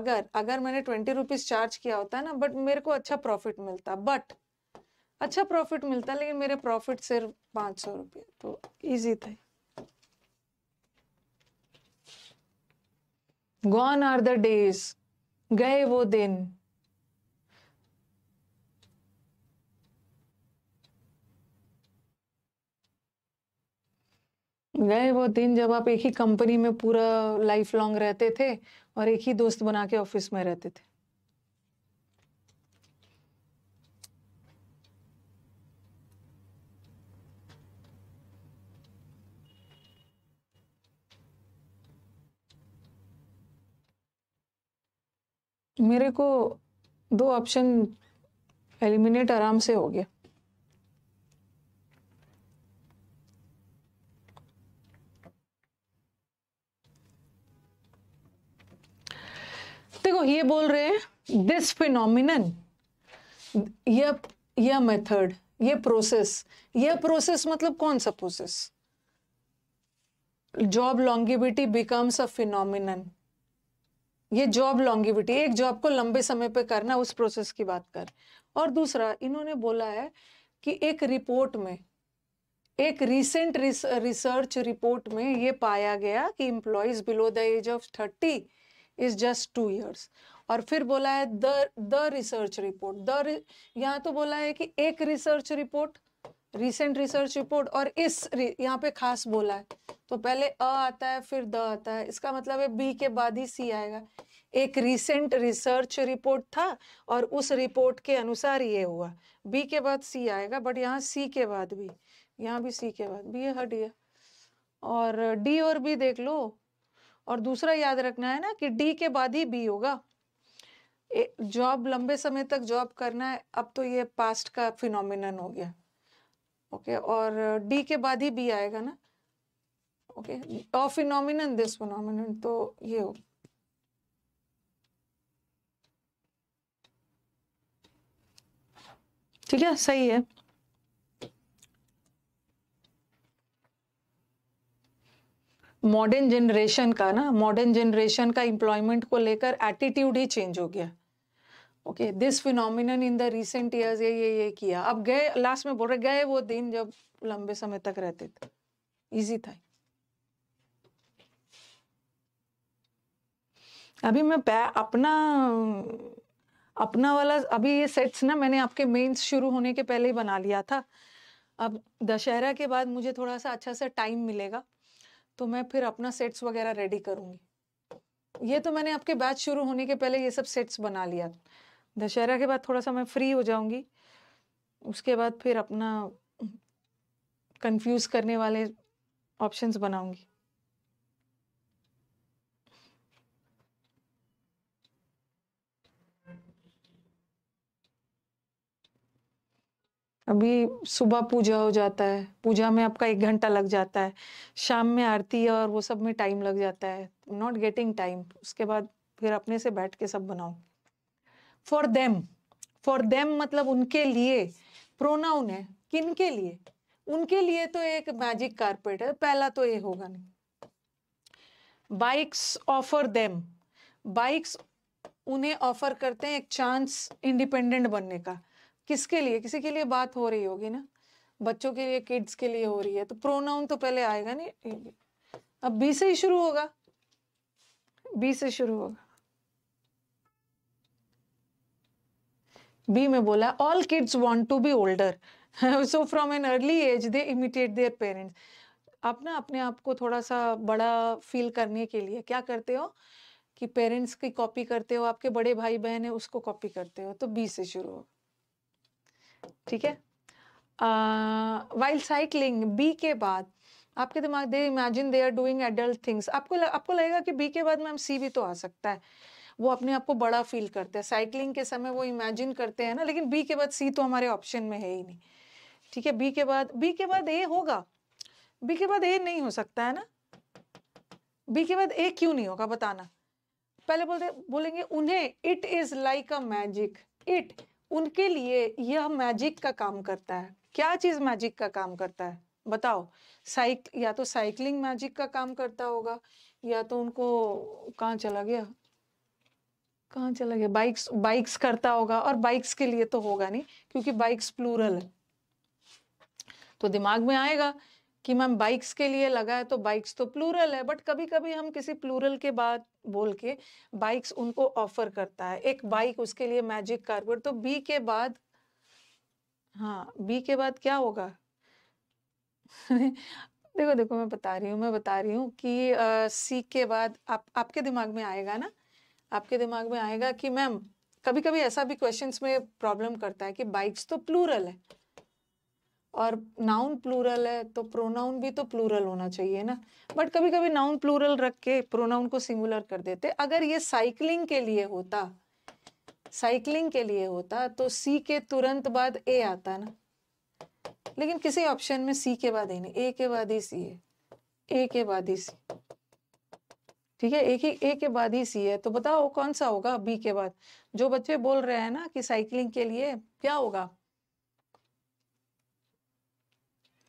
अगर अगर मैंने ट्वेंटी रुपीज चार्ज किया होता ना बट मेरे को अच्छा प्रॉफिट मिलता बट अच्छा प्रॉफिट मिलता लेकिन मेरे प्रॉफिट सिर्फ पांच सौ रुपये तो ईजी था गॉन आर द डेज गए वो दिन गए वो दिन जब आप एक ही कंपनी में पूरा लाइफ लॉन्ग रहते थे और एक ही दोस्त बना के ऑफिस में रहते थे मेरे को दो ऑप्शन एलिमिनेट आराम से हो गया देखो ये बोल रहे हैं दिस फिनोमिन यह मेथड ये प्रोसेस यह प्रोसेस मतलब कौन सा process job longevity becomes a phenomenon ये जॉब लॉन्गिविटी एक जॉब को लंबे समय पे करना उस प्रोसेस की बात कर और दूसरा इन्होंने बोला है कि एक रिपोर्ट में एक रिसेंट रिसर्च रिपोर्ट में ये पाया गया कि employees below the age of thirty is just two years और फिर बोला है the the research report the यहाँ तो बोला है कि एक research report recent research report और इस यहाँ पे खास बोला है तो पहले अ आता है फिर द आता है इसका मतलब है बी के बाद ही सी आएगा एक रिसेंट रिसर्च रिपोर्ट था और उस रिपोर्ट के अनुसार ये हुआ बी के बाद सी आएगा बट यहाँ सी के बाद भी यहाँ भी सी के बाद बी हट गया और डी और बी देख लो और दूसरा याद रखना है ना कि डी के बाद ही बी होगा जॉब लंबे समय तक जॉब करना है अब तो ये पास्ट का फिनोमिनन हो गया ओके और डी के बाद ही बी आएगा ना okay a phenomenon this phenomenon तो ये हो ठीक है सही है मॉडर्न जनरेशन का ना मॉडर्न जनरेशन का इंप्लॉयमेंट को लेकर एटीट्यूड ही चेंज हो गया okay this phenomenon in the recent years ये ये ये किया अब गए लास्ट में बोल रहे गए वो दिन जब लंबे समय तक रहते थे इजी था अभी मैं अपना अपना वाला अभी ये सेट्स ना मैंने आपके मेंस शुरू होने के पहले ही बना लिया था अब दशहरा के बाद मुझे थोड़ा सा अच्छा सा टाइम मिलेगा तो मैं फिर अपना सेट्स वगैरह रेडी करूँगी ये तो मैंने आपके बैच शुरू होने के पहले ये सब सेट्स बना लिया दशहरा के बाद थोड़ा सा मैं फ्री हो जाऊँगी उसके बाद फिर अपना कंफ्यूज करने वाले ऑप्शंस बनाऊँगी अभी सुबह पूजा हो जाता है पूजा में आपका एक घंटा लग जाता है शाम में आरती और वो सब में टाइम लग जाता है नॉट गेटिंग टाइम उसके बाद फिर अपने से बैठ के सब बनाओ फॉर देम फॉर देम मतलब उनके लिए प्रोनाउन है किन के लिए उनके लिए तो एक मैजिक कारपेट है पहला तो ये होगा नहीं बाइक्स ऑफर देम बाइक्स उन्हें ऑफर करते हैं एक चांस इंडिपेंडेंट बनने का किसके लिए किसी के लिए बात हो रही होगी ना बच्चों के लिए किड्स के लिए हो रही है तो प्रोनाउन तो पहले आएगा नहीं अब बी से ही शुरू होगा बी से शुरू होगा बी में बोला all kids want to be older so from an early age they imitate their parents आप ना अपने आप को थोड़ा सा बड़ा फील करने के लिए क्या करते हो कि पेरेंट्स की कॉपी करते हो आपके बड़े भाई बहन है उसको कॉपी करते हो तो बी से शुरू होगा ठीक है वाइल्ड साइकिलिंग बी के बाद आपके दिमाग they imagine they are doing adult things आपको आपको लगेगा कि बी के बाद मैम सी भी तो आ सकता है वो अपने आप को बड़ा फील करते हैं साइकिलिंग के समय वो इमेजिन करते हैं ना लेकिन बी के बाद सी तो हमारे ऑप्शन में है ही नहीं ठीक है बी के बाद बी के बाद ए होगा बी के बाद ए नहीं हो सकता है ना बी के बाद ए क्यों नहीं होगा बताना पहले बोलते बोलेंगे उन्हें it is like a magic it उनके लिए यह मैजिक का काम करता है क्या चीज़ मैजिक का काम करता है बताओ साइक या तो साइकिलिंग मैजिक का काम करता होगा या तो उनको कहाँ चला गया कहाँ चला गया बाइक्स बाइक्स करता होगा और बाइक्स के लिए तो होगा नहीं क्योंकि बाइक्स प्लूरल है तो दिमाग में आएगा कि मैम बाइक्स के लिए लगा है तो बाइक्स तो प्लूरल है बट कभी कभी हम किसी प्लूरल के बाद बोल के बाइक्स उनको ऑफर करता है एक बाइक उसके लिए मैजिक कारगर तो बी के बाद हाँ बी के बाद क्या होगा देखो देखो मैं बता रही हूँ मैं बता रही हूँ कि सी के बाद आप आपके दिमाग में आएगा ना आपके दिमाग में आएगा कि मैम कभी कभी ऐसा भी क्वेश्चंस में प्रॉब्लम करता है कि बाइक्स तो प्लूरल है और नाउन प्लूरल है तो प्रोनाउन भी तो प्लूरल होना चाहिए ना बट कभी कभी नाउन प्लूरल रख के प्रोनाउन को सिंगुलर कर देते अगर ये साइकिलिंग के लिए होता साइकिलिंग के लिए होता तो सी के तुरंत बाद ए आता ना लेकिन किसी ऑप्शन में सी के बाद ए नहीं ए के बाद ही सी है ए के बाद ही सी ठीक है एक ही ए के बाद ही सी है तो बताओ कौन सा होगा बी के बाद जो बच्चे बोल रहे हैं ना कि साइकिलिंग के लिए क्या होगा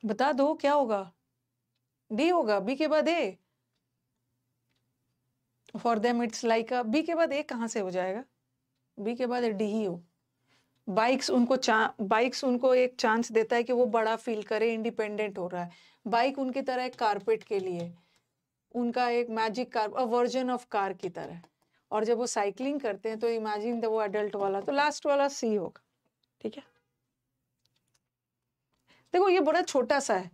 बता दो क्या होगा डी होगा बी के बाद A for them it's like a B के बाद ए कहाँ से हो जाएगा बी के बाद डी ही हो बाइक्स उनको बाइक्स उनको एक चांस देता है कि वो बड़ा फील करे इंडिपेंडेंट हो रहा है बाइक उनकी तरह एक कारपेट के लिए उनका एक magic car version of car की तरह और जब वो साइकिलिंग करते हैं तो इमेजिन द वो एडल्ट वाला तो लास्ट वाला सी होगा ठीक है देखो ये बड़ा छोटा सा है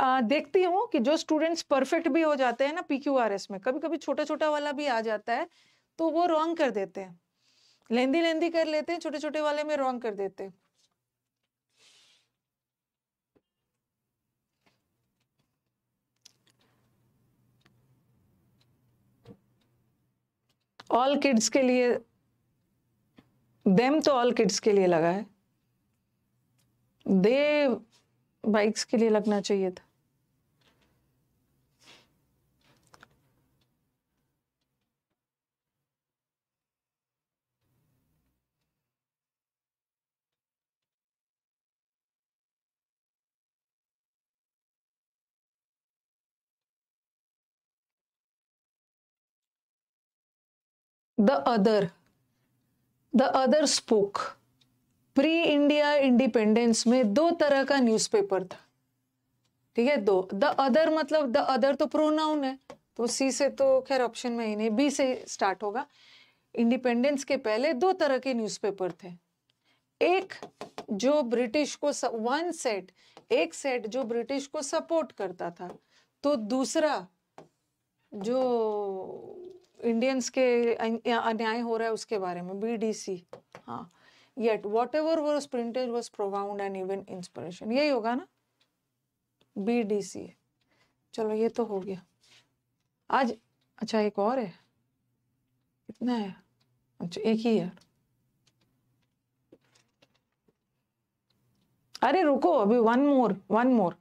आ, देखती हूँ कि जो स्टूडेंट्स परफेक्ट भी हो जाते हैं ना पी क्यू आर एस में कभी कभी छोटा छोटा वाला भी आ जाता है तो वो रॉन्ग कर देते हैं लेंदी लेंदी कर लेते हैं छोटे छोटे वाले में रॉन्ग कर देते हैं ऑल किड्स के लिए देम तो ऑल किड्स के लिए लगा है दे बाइक्स के लिए लगना चाहिए था the other the other spoke pre India independence में दो तरह का न्यूज़पेपर था ठीक है दो द अदर मतलब द अदर तो प्रोनाउन है तो सी से तो खैर ऑप्शन में ही नहीं बी से स्टार्ट होगा इंडिपेंडेंस के पहले दो तरह के न्यूज़पेपर थे एक जो ब्रिटिश को वन सेट एक सेट जो ब्रिटिश को सपोर्ट करता था तो दूसरा जो इंडियंस के अन्याय हो रहा है उसके बारे में बीडीसी हाँ yet whatever was printed was profound and even inspiration यही होगा ना बी डी सी चलो ये तो हो गया आज अच्छा एक और है कितना है अच्छा एक ही है अरे रुको अभी वन मोर वन मोर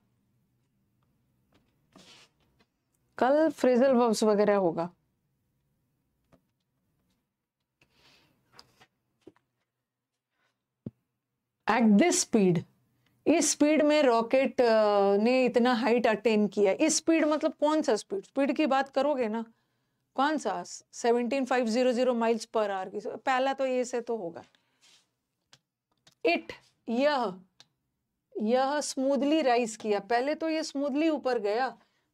कल फ्रेजल वर्ब्स वगैरह होगा एट दिस स्पीड इस स्पीड में रॉकेट ने इतना हाइट अटेन किया इस स्पीड मतलब कौन सा स्पीड स्पीड की बात करोगे ना कौन सा seventeen five zero zero miles पर आर की पहला तो ये से तो होगा इट यह यह स्मूथली राइज किया पहले तो ये स्मूथली ऊपर गया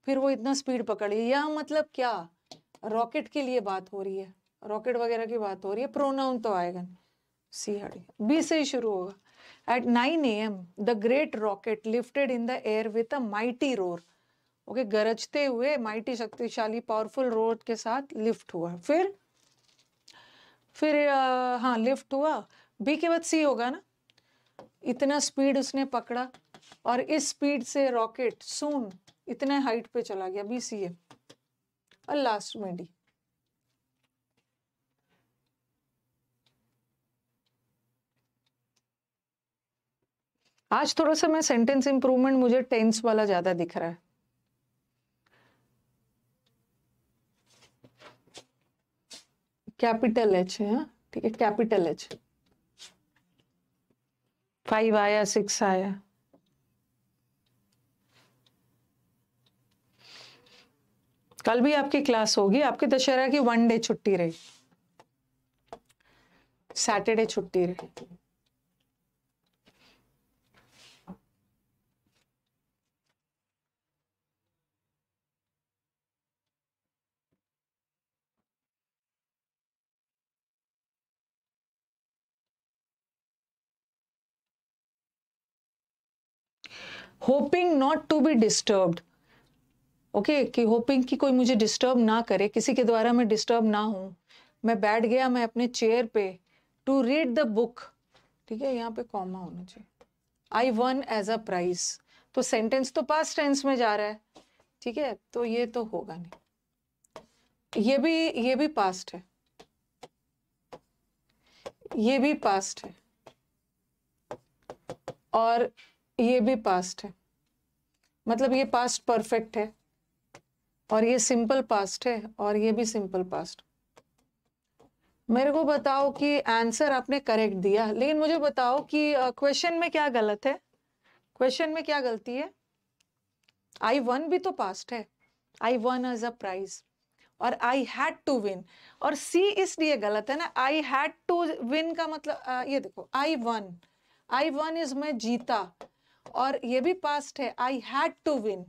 फिर वो इतना स्पीड पकड़ी यह मतलब क्या रॉकेट के लिए बात हो रही है रॉकेट वगैरह की बात हो रही है प्रोनाउन तो आएगा सी हड़ी बी से ही शुरू होगा at nine A M the great rocket lifted in the air with a mighty roar okay गरजते हुए माइटी शक्तिशाली पावरफुल रोर के साथ लिफ्ट हुआ फिर फिर हाँ लिफ्ट हुआ बी के बाद सी होगा ना इतना स्पीड उसने पकड़ा और इस स्पीड से रॉकेट सून इतने हाइट पे चला गया बी सी ए और लास्ट में डी आज थोड़ा सा मैं सेंटेंस इंप्रूवमेंट मुझे टेंस वाला ज्यादा दिख रहा है कैपिटल एच है ठीक है कैपिटल एच फाइव आया सिक्स आया कल भी आपकी क्लास होगी आपकी दशहरा की वन डे छुट्टी रही सैटरडे छुट्टी रही hoping not to be disturbed okay कि होपिंग कि कोई मुझे डिस्टर्ब ना करे किसी के द्वारा मैं डिस्टर्ब ना हूं मैं बैठ गया मैं अपने चेयर पे टू रीड द बुक ठीक है यहाँ पे कॉमा होना चाहिए I won as a prize तो सेंटेंस तो पास्ट टेंस में जा रहा है ठीक है तो ये तो होगा नहीं ये भी ये भी पास्ट है ये भी पास्ट है और ये भी पास्ट है मतलब ये पास्ट परफेक्ट है और ये सिंपल पास्ट है और ये भी सिंपल पास्ट मेरे को बताओ कि आंसर आपने करेक्ट दिया लेकिन मुझे बताओ कि क्वेश्चन में क्या गलत है क्वेश्चन में क्या गलती है आई वन भी तो पास्ट है I won as a prize और आई हैड टू विन और सी इसलिए गलत है ना आई हैड टू विन का मतलब आ, ये देखो I won I won is मैं जीता और ये भी पास्ट है I had to win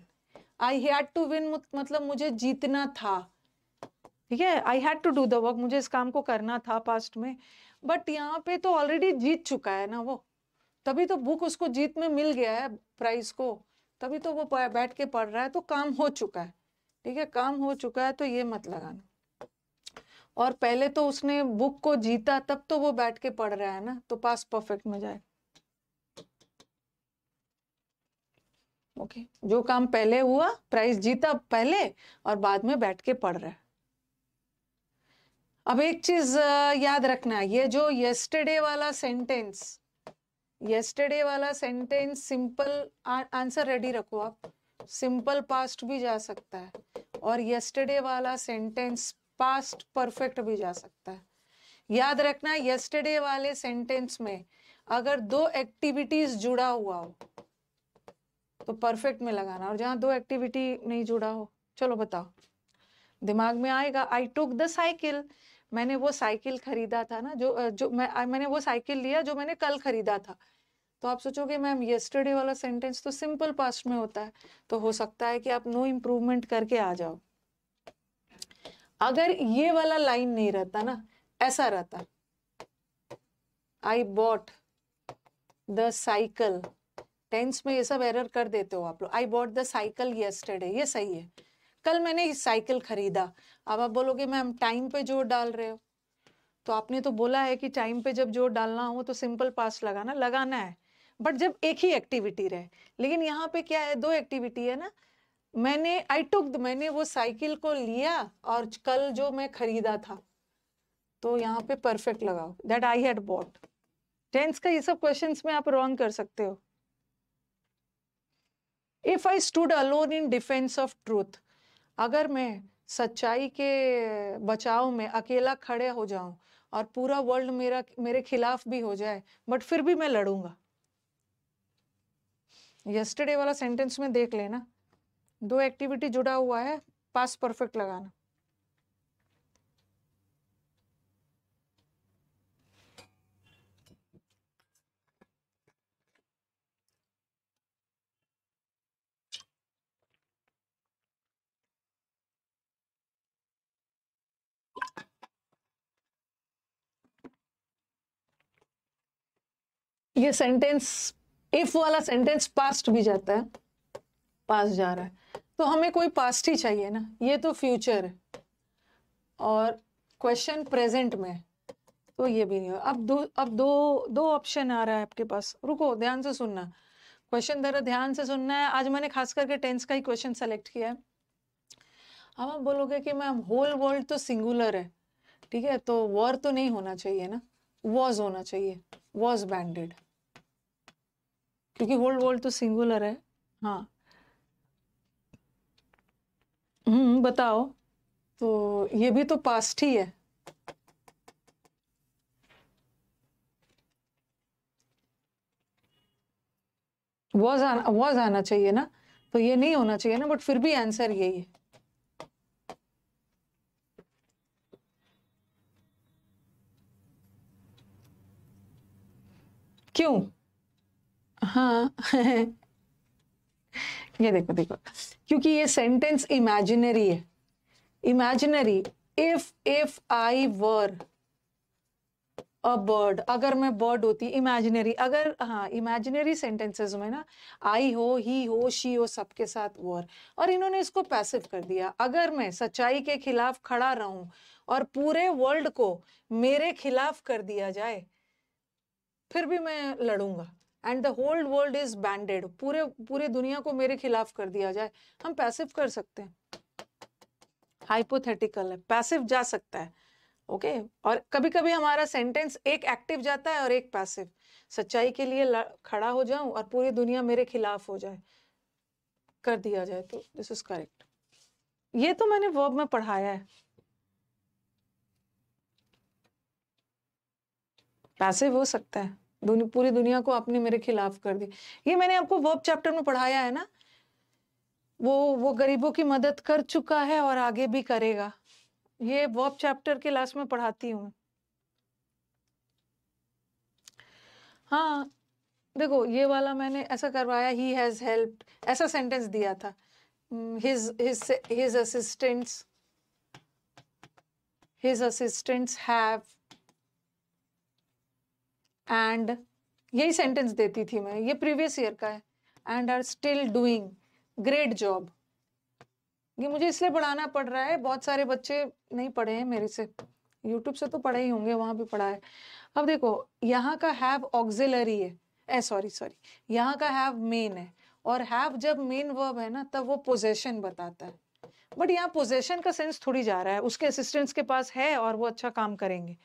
I had to win मतलब मुझे जीतना था ठीक है I had to do the work मुझे इस काम को करना था पास्ट में बट यहाँ पे तो ऑलरेडी जीत चुका है ना वो तभी तो बुक उसको जीत में मिल गया है प्राइस को तभी तो वो बैठ के पढ़ रहा है तो काम हो चुका है ठीक है काम हो चुका है तो ये मत लगाना और पहले तो उसने बुक को जीता तब तो वो बैठ के पढ़ रहा है ना तो पास परफेक्ट में जाए ओके okay. जो काम पहले हुआ प्राइस जीता पहले और बाद में बैठ के पढ़ रहा है अब एक चीज याद रखना ये जो यस्टरडे वाला सेंटेंस यस्टरडे वाला सेंटेंस सिंपल आंसर रेडी रखो आप सिंपल पास्ट भी जा सकता है और यस्टरडे वाला सेंटेंस पास्ट परफेक्ट भी जा सकता है याद रखना येस्टरडे वाले सेंटेंस में अगर दो एक्टिविटीज जुड़ा हुआ हो तो परफेक्ट में लगाना और जहाँ दो एक्टिविटी नहीं जुड़ा हो चलो बताओ दिमाग में आएगा आई टुक द साइकिल मैंने वो साइकिल खरीदा था ना जो जो मैं मैंने वो साइकिल लिया जो मैंने कल खरीदा था तो आप सोचोगे मैम येस्टरडे वाला सेंटेंस तो सिंपल पास्ट में होता है तो हो सकता है कि आप नो इम्प्रूवमेंट करके आ जाओ अगर ये वाला लाइन नहीं रहता ना ऐसा रहता I bought the cycle tense में ये सब एरर कर देते हो आप लोग I bought the cycle yesterday ये सही है कल मैंने साइकिल खरीदा अब आप बोलोगे मैम टाइम पे जोर डाल रहे हो तो आपने तो बोला है कि टाइम पे जब जोर डालना हो तो सिंपल पास लगाना लगाना है बट जब एक ही एक्टिविटी रहे लेकिन यहाँ पे क्या है दो एक्टिविटी है ना मैंने आई टुक मैंने वो साइकिल को लिया और कल जो मैं खरीदा था तो यहाँ पे परफेक्ट लगाओ that I had bought tense का ये सब क्वेश्चंस में आप रॉन्ग कर सकते हो if I stood alone in defence of truth अगर मैं सच्चाई के बचाव में अकेला खड़े हो जाऊं और पूरा वर्ल्ड मेरा मेरे खिलाफ भी हो जाए बट फिर भी मैं लड़ूंगा यस्टरडे वाला सेंटेंस में देख लेना दो एक्टिविटी जुड़ा हुआ है पास परफेक्ट लगाना ये सेंटेंस इफ वाला सेंटेंस पास्ट भी जाता है पास जा रहा है तो हमें कोई पास्ट ही चाहिए ना ये तो फ्यूचर है और क्वेश्चन प्रेजेंट में तो ये भी नहीं हो अब दो अब दो दो ऑप्शन आ रहा है आपके पास रुको ध्यान से सुनना क्वेश्चन जरा ध्यान से सुनना है आज मैंने खास करके टेंस का ही क्वेश्चन सेलेक्ट किया है अब आप बोलोगे कि मैम होल वर्ल्ड तो सिंगुलर है ठीक है तो वॉर तो नहीं होना चाहिए ना वॉज होना चाहिए वॉज बैंडेड क्योंकि होल वर्ल्ड तो सिंगुलर है हाँ हम्म बताओ तो ये भी तो पास्ट ही है वॉज आना वॉज आना चाहिए ना तो ये नहीं होना चाहिए ना बट फिर भी आंसर यही है क्यों हाँ ये देखो देखो क्योंकि ये सेंटेंस इमेजिनरी है imaginary if if I were a bird अगर मैं बर्ड होती इमेजिनरी अगर हाँ इमेजिनरी सेंटेंसेस में ना आई हो ही हो शी हो सबके साथ वर और इन्होंने इसको पैसिव कर दिया अगर मैं सच्चाई के खिलाफ खड़ा रहूं और पूरे वर्ल्ड को मेरे खिलाफ कर दिया जाए फिर भी मैं लड़ूंगा and the whole world is banded पूरे पूरे दुनिया को मेरे खिलाफ कर दिया जाए हम पैसिव कर सकते हैं हाइपोथेटिकल है पैसिव जा सकता है ओके okay? और कभी कभी हमारा सेंटेंस एक एक्टिव जाता है और एक पैसिव सच्चाई के लिए खड़ा हो जाऊं और पूरी दुनिया मेरे खिलाफ हो जाए कर दिया जाए तो दिस इज करेक्ट ये तो मैंने वर्ब में पढ़ाया है पैसिव हो सकता है दुनि, पूरी दुनिया को आपने मेरे खिलाफ कर दी ये मैंने आपको वर्ब चैप्टर में पढ़ाया है ना वो वो गरीबों की मदद कर चुका है और आगे भी करेगा ये वर्ब चैप्टर के लास्ट में पढ़ाती हूँ हाँ देखो ये वाला मैंने ऐसा करवाया ही हैज हेल्प ऐसा सेंटेंस दिया था his his his assistants his assistants have and यही सेंटेंस देती थी मैं ये प्रीवियस ईयर का है and are still doing great job ये मुझे इसलिए पढ़ाना पड़ रहा है बहुत सारे बच्चे नहीं पढ़े हैं मेरे से यूट्यूब से तो पढ़े ही होंगे वहाँ भी पढ़ा है अब देखो यहाँ का हैव ऑक्जिलरी है ए सॉरी सॉरी यहाँ का हैव मेन है और हैव जब मेन वर्ब है ना तब वो पोजेशन बताता है बट यहाँ पोजेशन का सेंस थोड़ी जा रहा है उसके असिस्टेंट्स के पास है और वो अच्छा काम करेंगे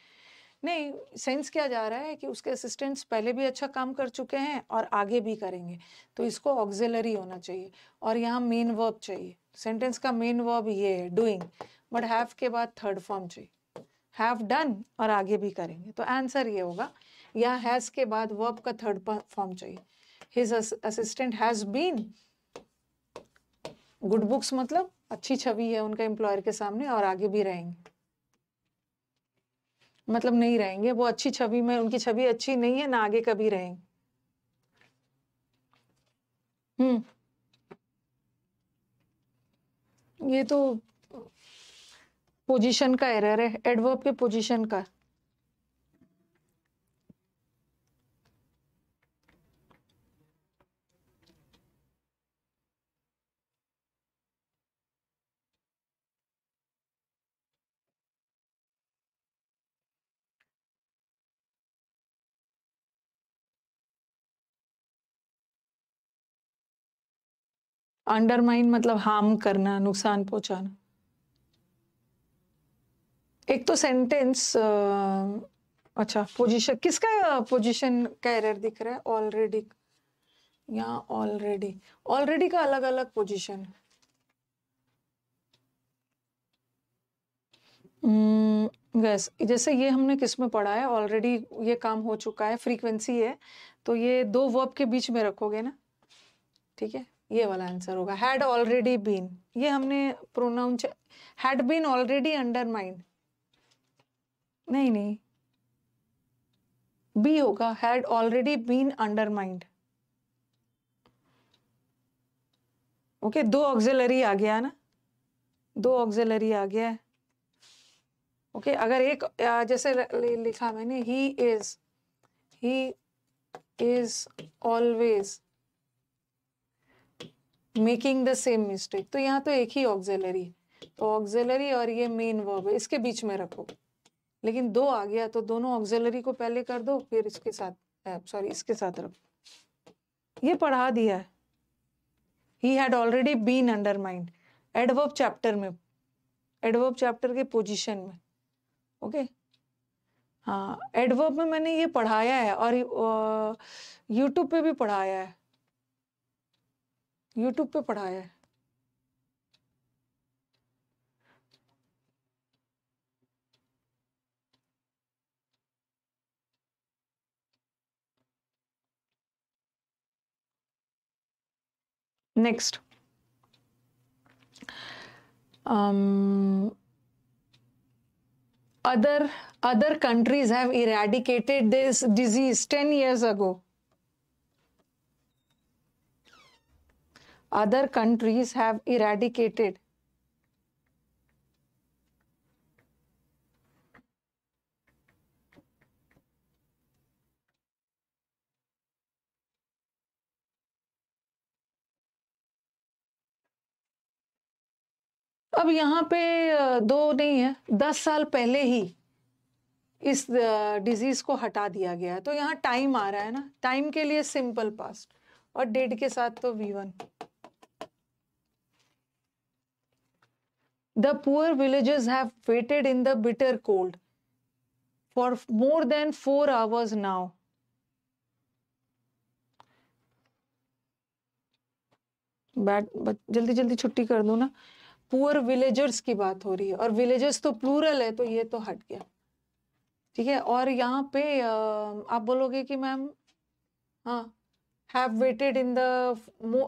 नहीं सेंस किया जा रहा है कि उसके असिस्टेंट्स पहले भी अच्छा काम कर चुके हैं और आगे भी करेंगे तो इसको ऑक्जिलरी होना चाहिए और यहाँ मेन वर्ब चाहिए सेंटेंस का मेन वर्ब ये है डूइंग बट हैव के बाद थर्ड फॉर्म चाहिए हैव डन और आगे भी करेंगे तो आंसर ये होगा या हैज़ के बाद वर्ब का थर्ड फॉर्म चाहिए his assistant has been good books मतलब अच्छी छवि है उनका एम्प्लॉयर के सामने और आगे भी रहेंगे मतलब नहीं रहेंगे वो अच्छी छवि में उनकी छवि अच्छी नहीं है ना आगे कभी रहेंगे हम्म ये तो पोजीशन का एरर है एडवर्ब के पोजीशन का अंडरमाइन मतलब हार्म करना नुकसान पहुंचाना एक तो सेंटेंस अच्छा पोजीशन किसका पोजीशन कैरियर दिख रहा है ऑलरेडी या ऑलरेडी ऑलरेडी का अलग अलग पोजीशन गैस जैसे ये हमने किस में पढ़ा है ऑलरेडी ये काम हो चुका है फ्रीक्वेंसी है तो ये दो वर्ब के बीच में रखोगे ना ठीक है ये वाला आंसर होगा हैड ऑलरेडी बीन ये हमने pronounce had been already under mind नहीं नहीं बी होगा had already been under mind okay दो ऑक्सिलरी आ गया ना दो ऑक्सिलरी आ गया ओके okay, अगर एक जैसे लिखा मैंने he is he is always making the same mistake तो यहाँ तो एक ही ऑक्जेलरी है तो ऑक्जेलरी और ये मेन वर्ब है इसके बीच में रखो लेकिन दो आ गया तो दोनों ऑक्जेलरी को पहले कर दो फिर इसके साथ सॉरी इसके साथ रखो ये पढ़ा दिया है he had already been under mind adverb chapter में एडवर्ब चैप्टर के पोजिशन में ओके okay? हाँ एडवर्ब में मैंने ये पढ़ाया है और यूट्यूब पे भी पढ़ाया है यूट्यूब पे पढ़ाया है next other other countries have eradicated this disease ten years ago other countries have eradicated अब यहाँ पे दो नहीं है दस साल पहले ही इस डिजीज को हटा दिया गया है तो यहाँ टाइम आ रहा है ना टाइम के लिए सिंपल पास्ट और डेट के साथ तो we won The poor villagers have waited in the bitter cold for more than 4 hours now. But जल्दी जल्दी छुट्टी कर दो ना पुअर विलेजर्स की बात हो रही है और विलेजर्स तो प्लूरल है तो ये तो हट गया ठीक है और यहाँ पे आप बोलोगे कि मैम हाँ हैव वेटेड इन द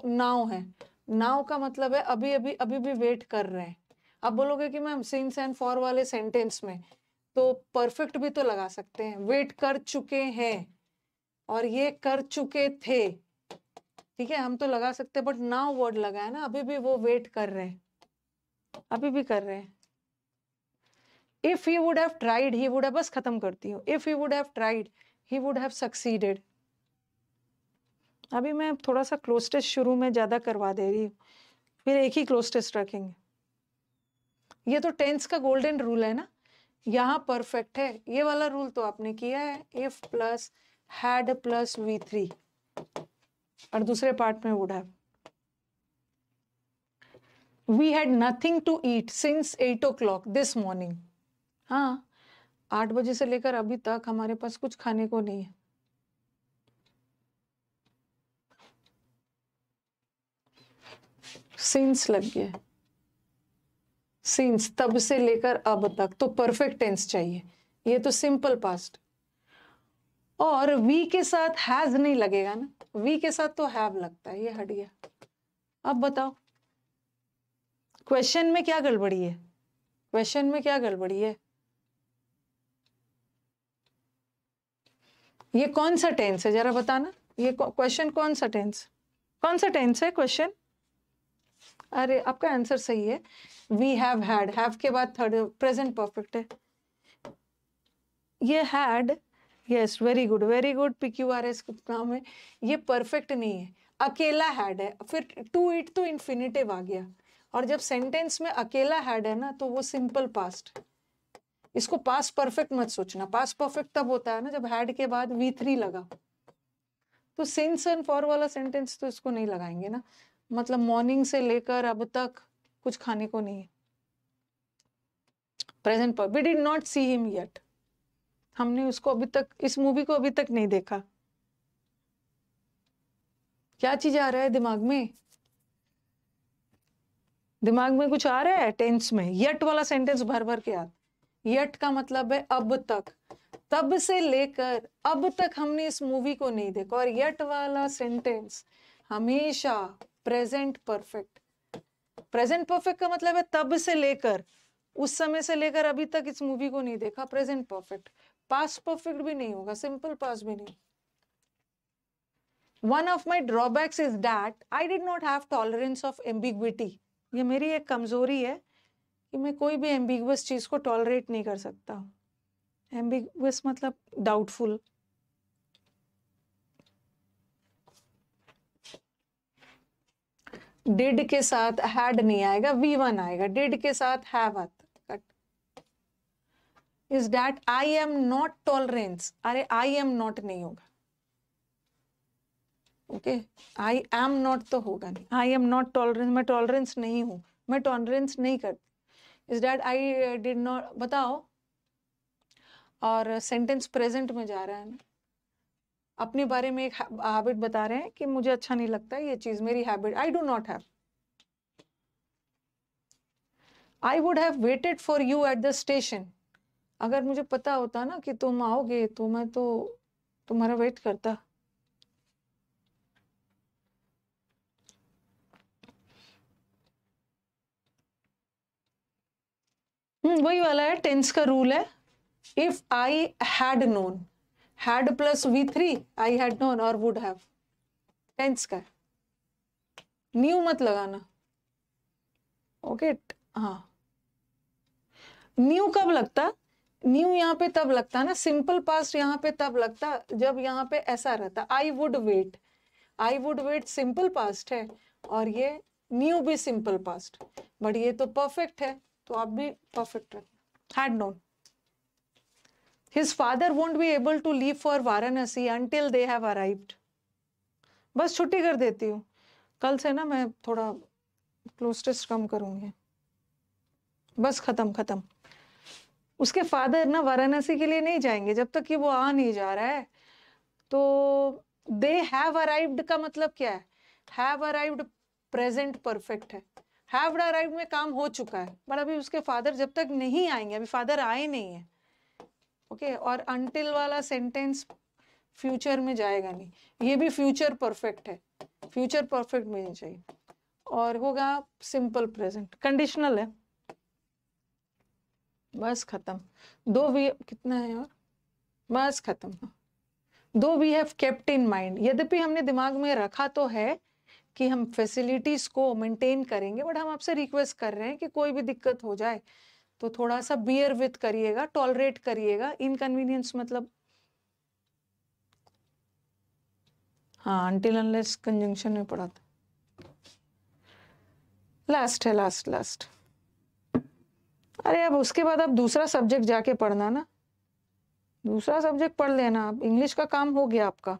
नाव है नाव का मतलब है अभी अभी अभी भी वेट कर रहे हैं आप बोलोगे कि मैम सिंस एंड फॉर वाले सेंटेंस में तो परफेक्ट भी तो लगा सकते हैं वेट कर चुके हैं और ये कर चुके थे ठीक है हम तो लगा सकते हैं बट नाउ वर्ड लगा है ना अभी भी वो वेट कर रहे हैं अभी भी कर रहे हैं if he would have tried he would have बस खत्म करती हूँ if he would have tried he would have succeeded अभी मैं थोड़ा सा क्लोस्टेस्ट शुरू में ज़्यादा करवा दे रही हूँ फिर एक ही क्लोस्टेस्ट रखेंगे ये तो टेंस का गोल्डन रूल है ना यहाँ परफेक्ट है ये वाला रूल तो आपने किया है if plus had plus V three और दूसरे पार्ट में would have we had nothing to eat since eight o'clock this morning हाँ आठ बजे से लेकर अभी तक हमारे पास कुछ खाने को नहीं है सिंस लग गया सिंस तब से लेकर अब तक तो परफेक्ट टेंस चाहिए ये तो सिंपल पास्ट और वी के साथ हैज नहीं लगेगा ना वी के साथ तो हैव लगता है ये हट गया अब बताओ क्वेश्चन में क्या गड़बड़ी है क्वेश्चन में क्या गड़बड़ी है ये कौन सा टेंस है जरा बताना ये क्वेश्चन कौन सा टेंस कौन सा टेंस है क्वेश्चन अरे आपका आंसर सही है वी हैव हैड हैव के बाद थर्ड प्रेजेंट परफेक्ट है ये had yes very good very good P Q R S नाम है ये परफेक्ट नहीं है अकेला हैड है फिर टू इट तो इन्फिनेटिव आ गया और जब सेंटेंस में अकेला हैड है ना तो वो सिंपल पास्ट इसको पास्ट परफेक्ट मत सोचना पास्ट परफेक्ट तब होता है ना जब हैड के बाद वी थ्री लगा तो सिंस एंड फॉर वाला सेंटेंस तो इसको नहीं लगाएंगे ना मतलब मॉर्निंग से लेकर अब तक कुछ खाने को नहीं है प्रेजेंट पर we did not see him yet हमने उसको अभी तक इस मूवी को अभी तक नहीं देखा क्या चीज आ रहा है दिमाग में दिमाग में कुछ आ रहा है टेंस में यट वाला सेंटेंस भर भर के आ यट का मतलब है अब तक तब से लेकर अब तक हमने इस मूवी को नहीं देखा और यट वाला सेंटेंस हमेशा प्रेजेंट परफेक्ट प्रेजेंट परफेक्ट का मतलब है तब से लेकर उस समय से लेकर अभी तक इस मूवी को नहीं देखा प्रेजेंट परफेक्ट पास्ट परफेक्ट भी नहीं होगा सिंपल पास भी नहीं one of my drawbacks is that I did not have tolerance of ambiguity ये मेरी एक कमजोरी है कि मैं कोई भी एम्बिगस चीज को टॉलरेट नहीं कर सकता एम्बिगस मतलब डाउटफुल डिड के साथ हैड नहीं आएगा वी वन आएगा डिड के साथ हैव आता is that I am not tolerance अरे आई एम नॉट नहीं होगा ओके आई एम नॉट तो होगा नहीं आई एम नॉट टॉलरेंस मैं टॉलरेंस नहीं हूं मैं टॉलरेंस नहीं करती is that I did not बताओ और सेंटेंस प्रेजेंट में जा रहा है ना अपने बारे में एक हैबिट बता रहे हैं कि मुझे अच्छा नहीं लगता ये चीज मेरी habit I do not have I would have waited for you at the station अगर मुझे पता होता ना कि तुम आओगे तो मैं तो तुम्हारा वेट करता हम्म, वही वाला है टेंस का रूल है if I had known had plus V three I had known और वुड हैव टेंस का न्यू मत लगाना ओके okay, हाँ न्यू कब लगता न्यू यहाँ पे तब लगता ना सिंपल पास्ट यहाँ पे तब लगता जब यहाँ पे ऐसा रहता I would wait I would wait simple past है और ये न्यू भी सिंपल पास्ट बट ये तो परफेक्ट है तो आप भी परफेक्ट रखना had known his father won't be able to leave for Varanasi until they have arrived. बस छुट्टी कर देती हूँ कल से ना मैं थोड़ा क्लोस्टेस्ट कम करूंगी बस ख़त्म ख़त्म उसके फादर ना वाराणसी के लिए नहीं जाएंगे जब तक कि वो आ नहीं जा रहा है तो दे हैव अराइव्ड का मतलब क्या है हैव अराइव्ड प्रेजेंट परफेक्ट है हैव अराइव्ड में काम हो चुका है पर अभी उसके फादर जब तक नहीं आएंगे अभी फादर आए नहीं है ओके okay? और अनटिल वाला सेंटेंस फ्यूचर में जाएगा नहीं ये भी फ्यूचर परफेक्ट है फ्यूचर परफेक्ट में चाहिए और होगा सिंपल प्रेजेंट कंडीशनल है बस खत्म दो भी कितना है और बस खत्म दो we have kept in mind यद्यपि हमने दिमाग में रखा तो है कि हम फैसिलिटीज़ को मेंटेन करेंगे बट हम आपसे रिक्वेस्ट कर रहे हैं कि कोई भी दिक्कत हो जाए तो थोड़ा सा बियर विथ करिएगा टॉलरेट करिएगा इनकन्वीनियंस मतलब हाँ अनटिल अनलेस कंजंक्शन में पड़ा था लास्ट है लास्ट लास्ट अरे अब उसके बाद अब दूसरा सब्जेक्ट जाके पढ़ना ना दूसरा सब्जेक्ट पढ़ लेना आप इंग्लिश का काम हो गया आपका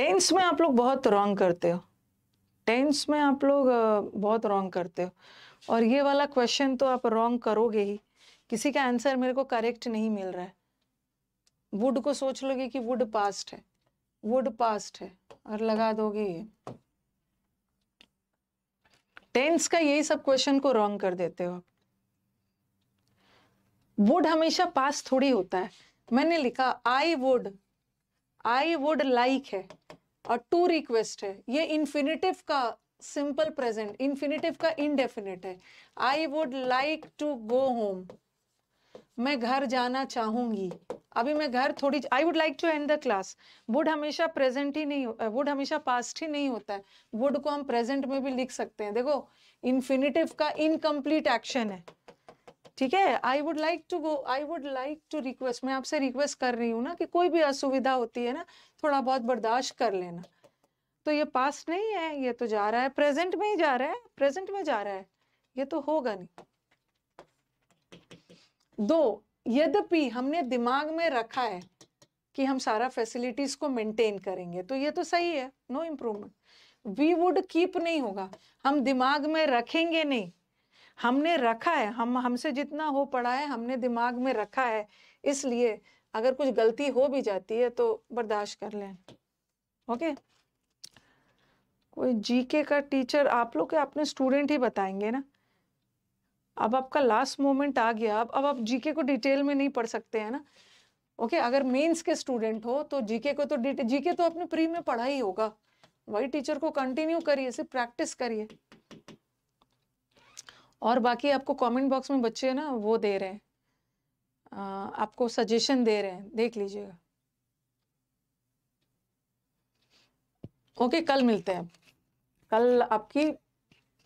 टेंस में आप लोग बहुत रॉन्ग करते हो टेंस में आप लोग बहुत रॉन्ग करते हो और ये वाला क्वेश्चन तो आप रॉन्ग करोगे ही किसी का आंसर मेरे को करेक्ट नहीं मिल रहा है वुड को सोच लोगे कि वुड पास्ट है वुड पास्ट है और लगा दोगे ये टेंस का यही सब क्वेश्चन को रॉन्ग कर देते हो आप वुड हमेशा पास थोड़ी होता है मैंने लिखा I would I would like है और टू रिक्वेस्ट है ये इन्फिनेटिव का सिंपल प्रेजेंट इन्फिनेटिव का इनडेफिनेट है I would like to go home मैं घर जाना चाहूंगी अभी मैं घर थोड़ी I would like to end the class would हमेशा प्रेजेंट ही नहीं वुड हमेशा पास्ट ही नहीं होता है वुड को हम प्रेजेंट में भी लिख सकते हैं देखो इन्फिनेटिव का इनकम्प्लीट एक्शन है ठीक है I would like to go I would like to request मैं आपसे रिक्वेस्ट कर रही हूँ ना कि कोई भी असुविधा होती है ना थोड़ा बहुत बर्दाश्त कर लेना तो ये पास नहीं है ये तो जा रहा है प्रेजेंट में ही जा रहा है प्रेजेंट में जा रहा है ये तो होगा नहीं दो यद्यपि हमने दिमाग में रखा है कि हम सारा फैसिलिटीज को मेंटेन करेंगे तो ये तो सही है no improvement we would keep नहीं होगा हम दिमाग में रखेंगे नहीं हमने रखा है हम हमसे जितना हो पड़ा है हमने दिमाग में रखा है इसलिए अगर कुछ गलती हो भी जाती है तो बर्दाश्त कर लें ओके कोई जीके का टीचर आप लोग के अपने स्टूडेंट ही बताएंगे ना अब आपका लास्ट मोमेंट आ गया अब अब आप जीके को डिटेल में नहीं पढ़ सकते हैं ना ओके okay, अगर मेंस के स्टूडेंट हो तो जीके को तो जीके तो अपने प्री में पढ़ा ही होगा वही टीचर को कंटिन्यू करिए सिर्फ प्रैक्टिस करिए और बाकी आपको कमेंट बॉक्स में बच्चे ना वो दे रहे हैं आपको सजेशन दे रहे हैं देख लीजिएगा ओके कल मिलते हैं कल आपकी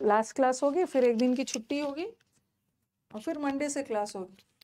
लास्ट क्लास होगी फिर एक दिन की छुट्टी होगी और फिर मंडे से क्लास होगी